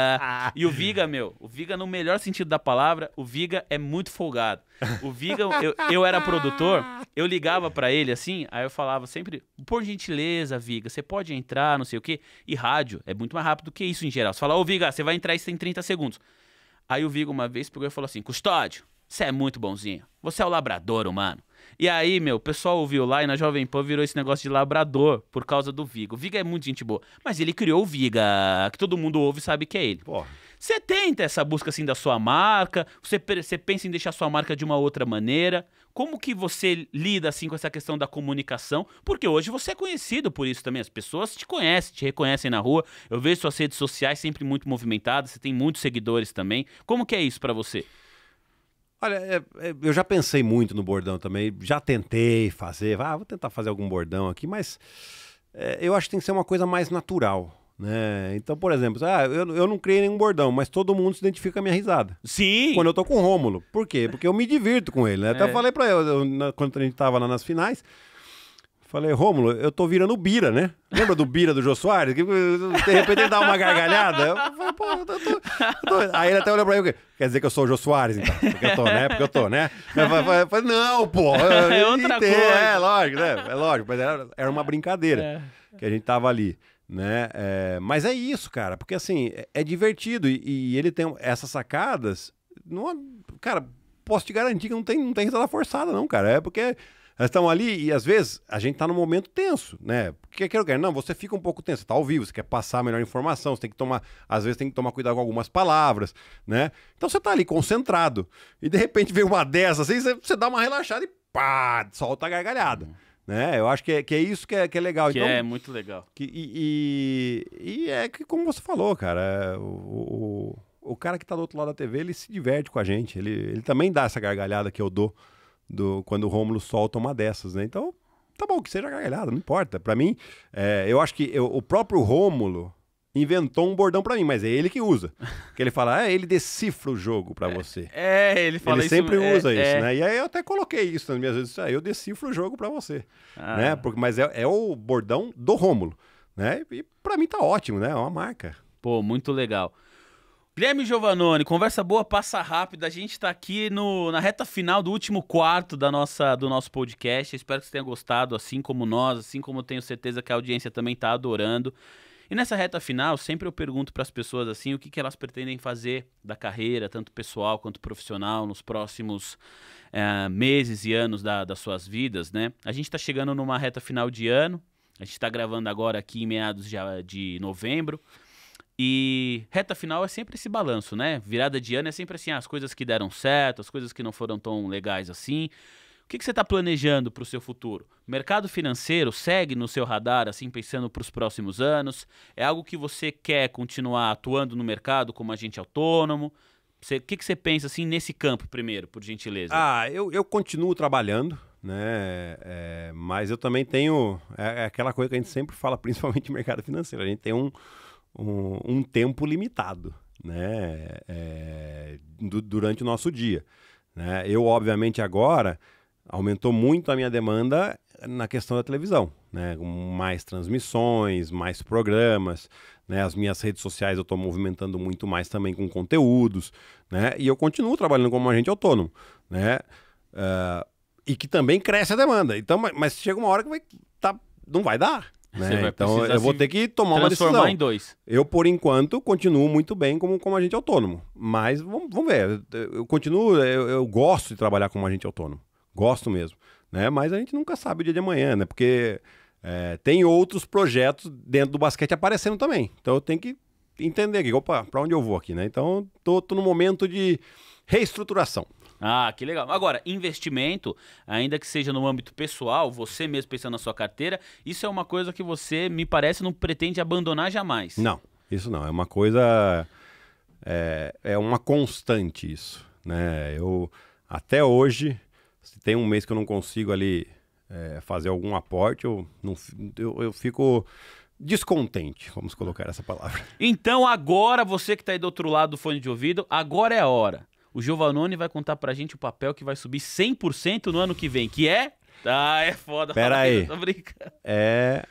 E o Viga, meu, o Viga no melhor sentido da palavra, o Viga é muito folgado. O Viga, eu, eu era produtor, [LAUGHS] eu ligava para ele assim, aí eu falava sempre, por gentileza, Viga, você pode entrar, não sei o quê. E rádio é muito mais rápido que isso em geral. Você fala, ô Viga, você vai entrar isso em 30 segundos. Aí o Viga uma vez pegou e falou assim: Custódio, você é muito bonzinho. Você é o labrador, humano. E aí, meu, o pessoal ouviu lá e na Jovem Pan virou esse negócio de labrador por causa do Viga. O Viga é muito gente boa. Mas ele criou o Viga, que todo mundo ouve e sabe que é ele. Porra. Você tenta essa busca assim da sua marca? Você, você pensa em deixar sua marca de uma outra maneira? Como que você lida assim com essa questão da comunicação? Porque hoje você é conhecido por isso também. As pessoas te conhecem, te reconhecem na rua. Eu vejo suas redes sociais sempre muito movimentadas. Você tem muitos seguidores também. Como que é isso para você? Olha, é, é, eu já pensei muito no bordão também, já tentei fazer, ah, vou tentar fazer algum bordão aqui, mas é, eu acho que tem que ser uma coisa mais natural. Né? Então, por exemplo, ah, eu, eu não criei nenhum bordão, mas todo mundo se identifica com a minha risada. Sim! Quando eu tô com o Rômulo. Por quê? Porque eu me divirto com ele, né? Até é. falei pra ele eu na, quando a gente tava lá nas finais, Falei, Rômulo, eu tô virando Bira, né? Lembra do Bira do Jô Soares? Que, de repente ele dá uma gargalhada. Eu falei, pô, eu tô, eu tô... Aí ele até olhou pra mim, quer dizer que eu sou o Jô Soares, então? Porque eu tô, né? Porque eu tô, né? Eu falei, não, pô. [LAUGHS] É outra inteiro. coisa. É, lógico, né? É lógico, mas era, era uma brincadeira é. que a gente tava ali né? É, mas é isso, cara, porque assim, é, é divertido e, e, ele tem essas sacadas. Não, é, cara, posso te garantir que não tem, não tem risada forçada, não, cara. É porque elas estão ali e às vezes a gente tá num momento tenso, né? Porque que quero ganhar? Não, você fica um pouco tenso, você tá ao vivo, você quer passar a melhor informação, você tem que tomar, às vezes tem que tomar cuidado com algumas palavras, né? Então você tá ali concentrado e de repente vem uma dessas assim, você, você dá uma relaxada e pá, solta a gargalhada. Né? Eu acho que é, que é isso que é, que é legal. Que então, é muito legal. Que, e, e, e, é que, como você falou, cara, é, o, o, o, cara que tá do outro lado da TV, ele se diverte com a gente. Ele, ele também dá essa gargalhada que eu dou do, quando o Rômulo solta uma dessas, né? Então, tá bom, que seja gargalhada, não importa. Para mim, é, eu acho que eu, o próprio Rômulo inventou um bordão para mim, mas é ele que usa. Que ele fala, ah, ele decifra o jogo para é, você. É, é, ele fala ele isso. Ele sempre usa é, isso, é. né? E aí eu até coloquei isso nas minhas vezes, ah, eu decifro o jogo para você, ah. né? Porque, mas é, é, o bordão do Rômulo, né? E para mim tá ótimo, né? É uma marca. Pô, muito legal. Guilherme Giovannone, conversa boa, passa rápida. A gente está aqui no, na reta final do último quarto da nossa, do nosso podcast. Espero que você tenha gostado, assim como nós, assim como tenho certeza que a audiência também está adorando. E nessa reta final, sempre eu pergunto para as pessoas assim o que, que elas pretendem fazer da carreira, tanto pessoal quanto profissional, nos próximos é, meses e anos da, das suas vidas, né? A gente está chegando numa reta final de ano, a gente está gravando agora aqui em meados de, de novembro. E reta final é sempre esse balanço, né? Virada de ano é sempre assim, as coisas que deram certo, as coisas que não foram tão legais assim. O que, que você está planejando para o seu futuro? mercado financeiro segue no seu radar, assim, pensando para os próximos anos? É algo que você quer continuar atuando no mercado como agente autônomo? O que, que você pensa, assim, nesse campo primeiro, por gentileza? Ah, eu, eu continuo trabalhando, né? É, mas eu também tenho é, é aquela coisa que a gente sempre fala, [LAUGHS] principalmente no mercado financeiro. A gente tem um, um, um tempo limitado, né? É, durante o nosso dia. Né? Eu, obviamente, agora aumentou muito a minha demanda na questão da televisão, né? Mais transmissões, mais programas, né? As minhas redes sociais eu estou movimentando muito mais também com conteúdos, né? E eu continuo trabalhando como agente autônomo, né? Uh, e que também cresce a demanda. Então, mas, chega uma hora que vai, tá, não vai dar. Né? Vai então eu vou ter que tomar uma decisão. em dois. Eu, por enquanto, continuo muito bem como, como agente autônomo. Mas vamos, vamos ver. Eu, eu continuo, eu, eu gosto de trabalhar como agente autônomo. Gosto mesmo. Né? Mas a gente nunca sabe o dia de amanhã, né? Porque é, tem outros projetos dentro do basquete aparecendo também. Então eu tenho que entender aqui, opa, para onde eu vou aqui, né? Então tô, tô no momento de reestruturação. Ah, que legal. Agora, investimento, ainda que seja no âmbito pessoal, você mesmo pensando na sua carteira, isso é uma coisa que você, me parece, não pretende abandonar jamais. Não, isso não. É uma coisa. É, é uma constante isso. Né? Eu, até hoje, se tem um mês que eu não consigo ali é, fazer algum aporte, eu, não, eu, eu fico descontente, vamos colocar essa palavra. Então agora, você que está aí do outro lado do fone de ouvido, agora é a hora. O Giovanoni vai contar pra gente o papel que vai subir 100% no ano que vem, que é... Ah, é foda. Pera [LAUGHS] aí. tô brincando. É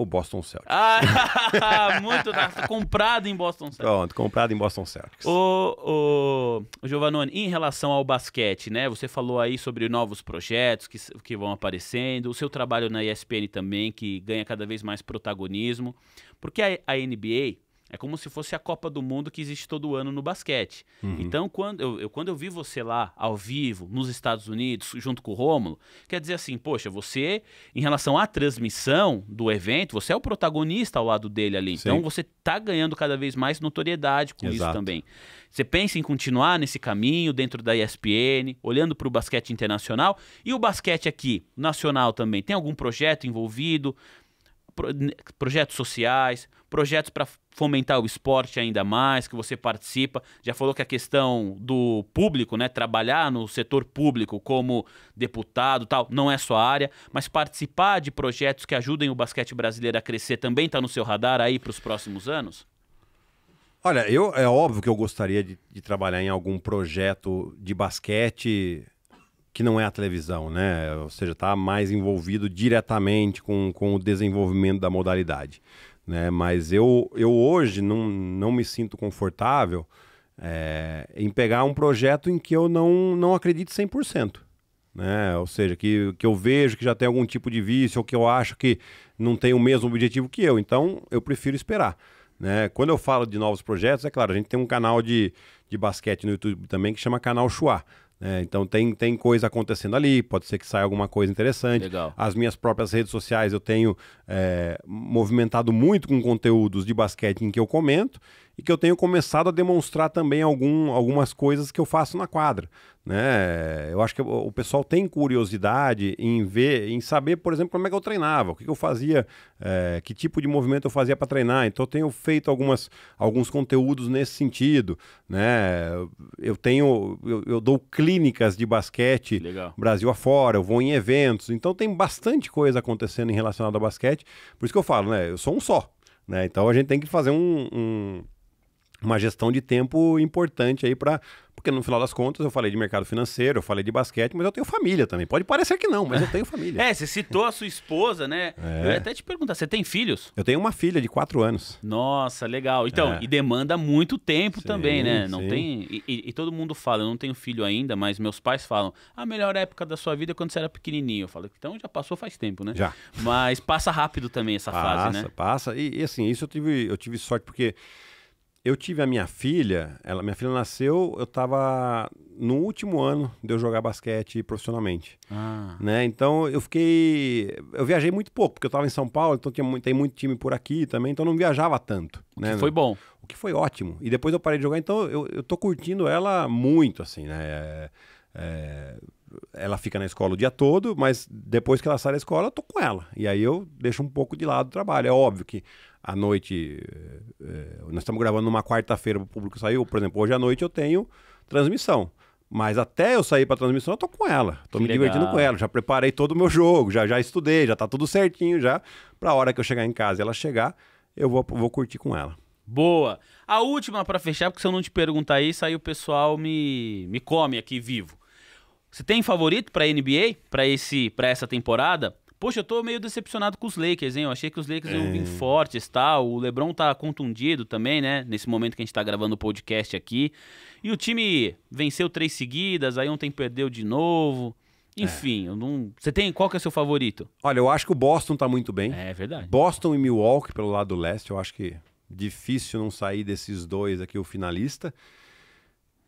o Boston Celtics. Ah, [LAUGHS] muito [LAUGHS] comprado em Boston Celtics. Pronto, comprado em Boston Celtics. O, o, o em relação ao basquete, né? Você falou aí sobre novos projetos que, que vão aparecendo, o seu trabalho na ESPN também, que ganha cada vez mais protagonismo. Porque a, a NBA, é como se fosse a Copa do Mundo que existe todo ano no basquete. Uhum. Então, quando eu, eu, quando eu vi você lá, ao vivo, nos Estados Unidos, junto com o Rômulo, quer dizer assim, poxa, você, em relação à transmissão do evento, você é o protagonista ao lado dele ali. Então, Sim. Então, você está ganhando cada vez mais notoriedade com Exato. isso também. Você pensa em continuar nesse caminho dentro da ESPN, olhando para o basquete internacional e o basquete aqui, nacional também? Tem algum projeto envolvido? projetos sociais, projetos para fomentar o esporte ainda mais, que você participa. Já falou que a questão do público, né, trabalhar no setor público como deputado, tal, não é sua área, mas participar de projetos que ajudem o basquete brasileiro a crescer também está no seu radar aí para os próximos anos? Olha, eu é óbvio que eu gostaria de, de trabalhar em algum projeto de basquete que não é a televisão, né? Ou seja, está mais envolvido diretamente com, com o desenvolvimento da modalidade. Né? Mas eu, eu hoje não, não me sinto confortável é, em pegar um projeto em que eu não, não acredito 100%. Né? Ou seja, que, que eu vejo que já tem algum tipo de vício ou que eu acho que não tem o mesmo objetivo que eu. Então, eu prefiro esperar. Né? Quando eu falo de novos projetos, é claro, a gente tem um canal de, de basquete no YouTube também que chama Canal Chua. É, então tem, tem coisa acontecendo ali, pode ser que saia alguma coisa interessante. Legal. As minhas próprias redes sociais eu tenho é, movimentado muito com conteúdos de basquete em que eu comento e que eu tenho começado a demonstrar também algum, algumas coisas que eu faço na quadra. Né? Eu acho que o pessoal tem curiosidade em ver, em saber, por exemplo, como é que eu treinava, o que, eu fazia, é, que tipo de movimento eu fazia para treinar. Então, eu tenho feito algumas, alguns conteúdos nesse sentido. Né? Eu tenho, eu, eu dou clínicas de basquete Legal. Brasil afora, eu vou em eventos. Então, tem bastante coisa acontecendo em relação a basquete. Por isso que eu falo, né? Eu sou um só. Né? Então, a gente tem que fazer um, um uma gestão de tempo importante aí para. Porque no final das contas eu falei de mercado financeiro, eu falei de basquete, mas eu tenho família também. Pode parecer que não, mas eu tenho família. [LAUGHS] é, você citou a sua esposa, né? É. Eu ia até te perguntar, você tem filhos? Eu tenho uma filha de quatro anos. Nossa, legal. Então, é. e demanda muito tempo sim, também, né? Não sim. tem. E, e, e, todo mundo fala, eu não tenho filho ainda, mas meus pais falam, a melhor época da sua vida é quando você era pequenininho. Eu falo, então já passou faz tempo, né? Já. Mas passa rápido também essa passa, fase, né? Passa, passa. E, e assim, isso eu tive, eu tive sorte porque eu tive a minha filha, ela, minha filha nasceu, eu estava no último ano de eu jogar basquete profissionalmente. Ah. Né? Então eu fiquei. Eu viajei muito pouco, porque eu estava em São Paulo, então tinha, muito, tem muito time por aqui também, então não viajava tanto. O né? que foi bom. O que foi ótimo. E depois eu parei de jogar, então eu, eu tô curtindo ela muito, assim, né? É, é, ela fica na escola o dia todo, mas depois que ela sai da escola, eu tô com ela. E aí eu deixo um pouco de lado o trabalho. É óbvio que à noite. É, nós estamos gravando numa quarta-feira, o público saiu. Por exemplo, hoje à noite eu tenho transmissão. Mas até eu sair para transmissão, eu tô com ela. Tô que me legal. divertindo com ela. Já preparei todo o meu jogo, já, já estudei, já tá tudo certinho já. a hora que eu chegar em casa e ela chegar, eu vou, vou curtir com ela. Boa. A última para fechar, porque se eu não te perguntar isso, aí o pessoal me, me come aqui vivo. Você tem favorito para NBA, para esse para essa temporada? Poxa, eu tô meio decepcionado com os Lakers, hein? Eu achei que os Lakers é. iam vir é. fortes, tal. O LeBron tá contundido também, né? Nesse momento que a gente tá gravando o podcast aqui. E o time venceu três seguidas, aí ontem perdeu de novo. É. Enfim, é. não... você tem qual que é o seu favorito? Olha, eu acho que o Boston tá muito bem. É, é verdade. Boston e Milwaukee pelo lado leste, eu acho que difícil não sair desses dois aqui o finalista.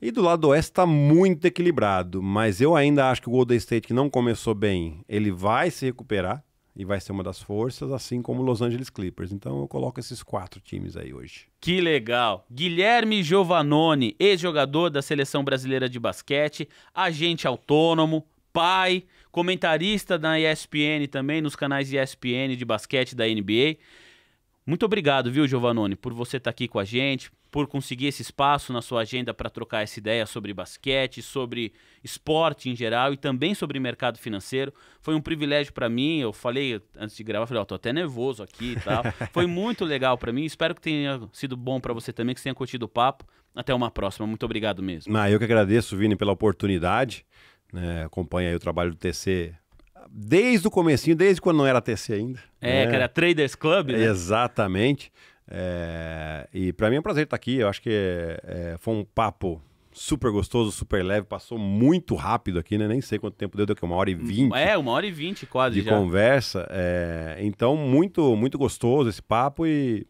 E do lado oeste está muito equilibrado, mas eu ainda acho que o Golden State, que não começou bem, ele vai se recuperar e vai ser uma das forças, assim como o Los Angeles Clippers. Então eu coloco esses quatro times aí hoje. Que legal! Guilherme Giovanoni, ex-jogador da Seleção Brasileira de Basquete, agente autônomo, pai, comentarista na ESPN também, nos canais ESPN de basquete da NBA. Muito obrigado, viu, Giovanoni, por você estar tá aqui com a gente, por conseguir esse espaço na sua agenda para trocar essa ideia sobre basquete, sobre esporte em geral e também sobre mercado financeiro. Foi um privilégio para mim. Eu falei antes de gravar, falei, ó, oh, tô até nervoso aqui e tal. [LAUGHS] Foi muito legal para mim. Espero que tenha sido bom para você também, que você tenha curtido o papo. Até uma próxima. Muito obrigado mesmo. Ah, eu que agradeço, Vini, pela oportunidade. Né? Acompanha aí o trabalho do TC desde o comecinho, desde quando não era TC ainda. É, né? que era Traders Club, né? Exatamente. É, e para mim é um prazer estar aqui. Eu acho que é, foi um papo super gostoso, super leve. Passou muito rápido aqui, né? Nem sei quanto tempo deu, deu uma hora e vinte. É, uma hora e vinte quase de já. conversa. É, então muito, muito gostoso esse papo e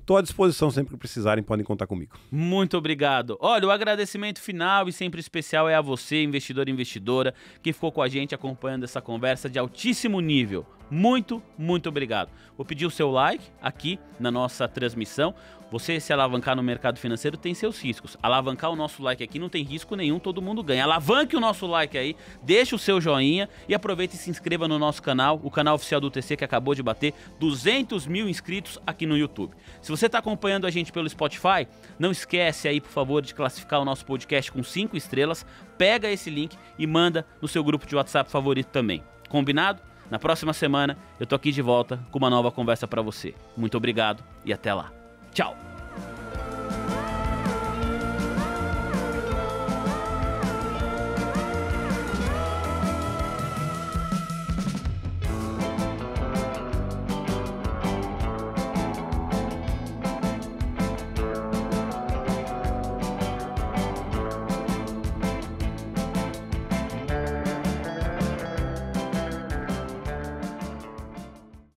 Estou à disposição sempre que precisarem, podem contar comigo. Muito obrigado. Olha, o agradecimento final e sempre especial é a você, investidor e investidora, que ficou com a gente acompanhando essa conversa de altíssimo nível. Muito, muito obrigado. Vou pedir o seu like aqui na nossa transmissão. Você se alavancar no mercado financeiro tem seus riscos. Alavancar o nosso like aqui não tem risco nenhum, todo mundo ganha. Alavanque o nosso like aí, deixa o seu joinha e aproveita e se inscreva no nosso canal, o canal oficial do TC que acabou de bater 200 mil inscritos aqui no YouTube. Se você está acompanhando a gente pelo Spotify, não esquece aí, por favor, de classificar o nosso podcast com 5 estrelas. Pega esse link e manda no seu grupo de WhatsApp favorito também. Combinado? Na próxima semana eu tô aqui de volta com uma nova conversa para você. Muito obrigado e até lá. Tchau.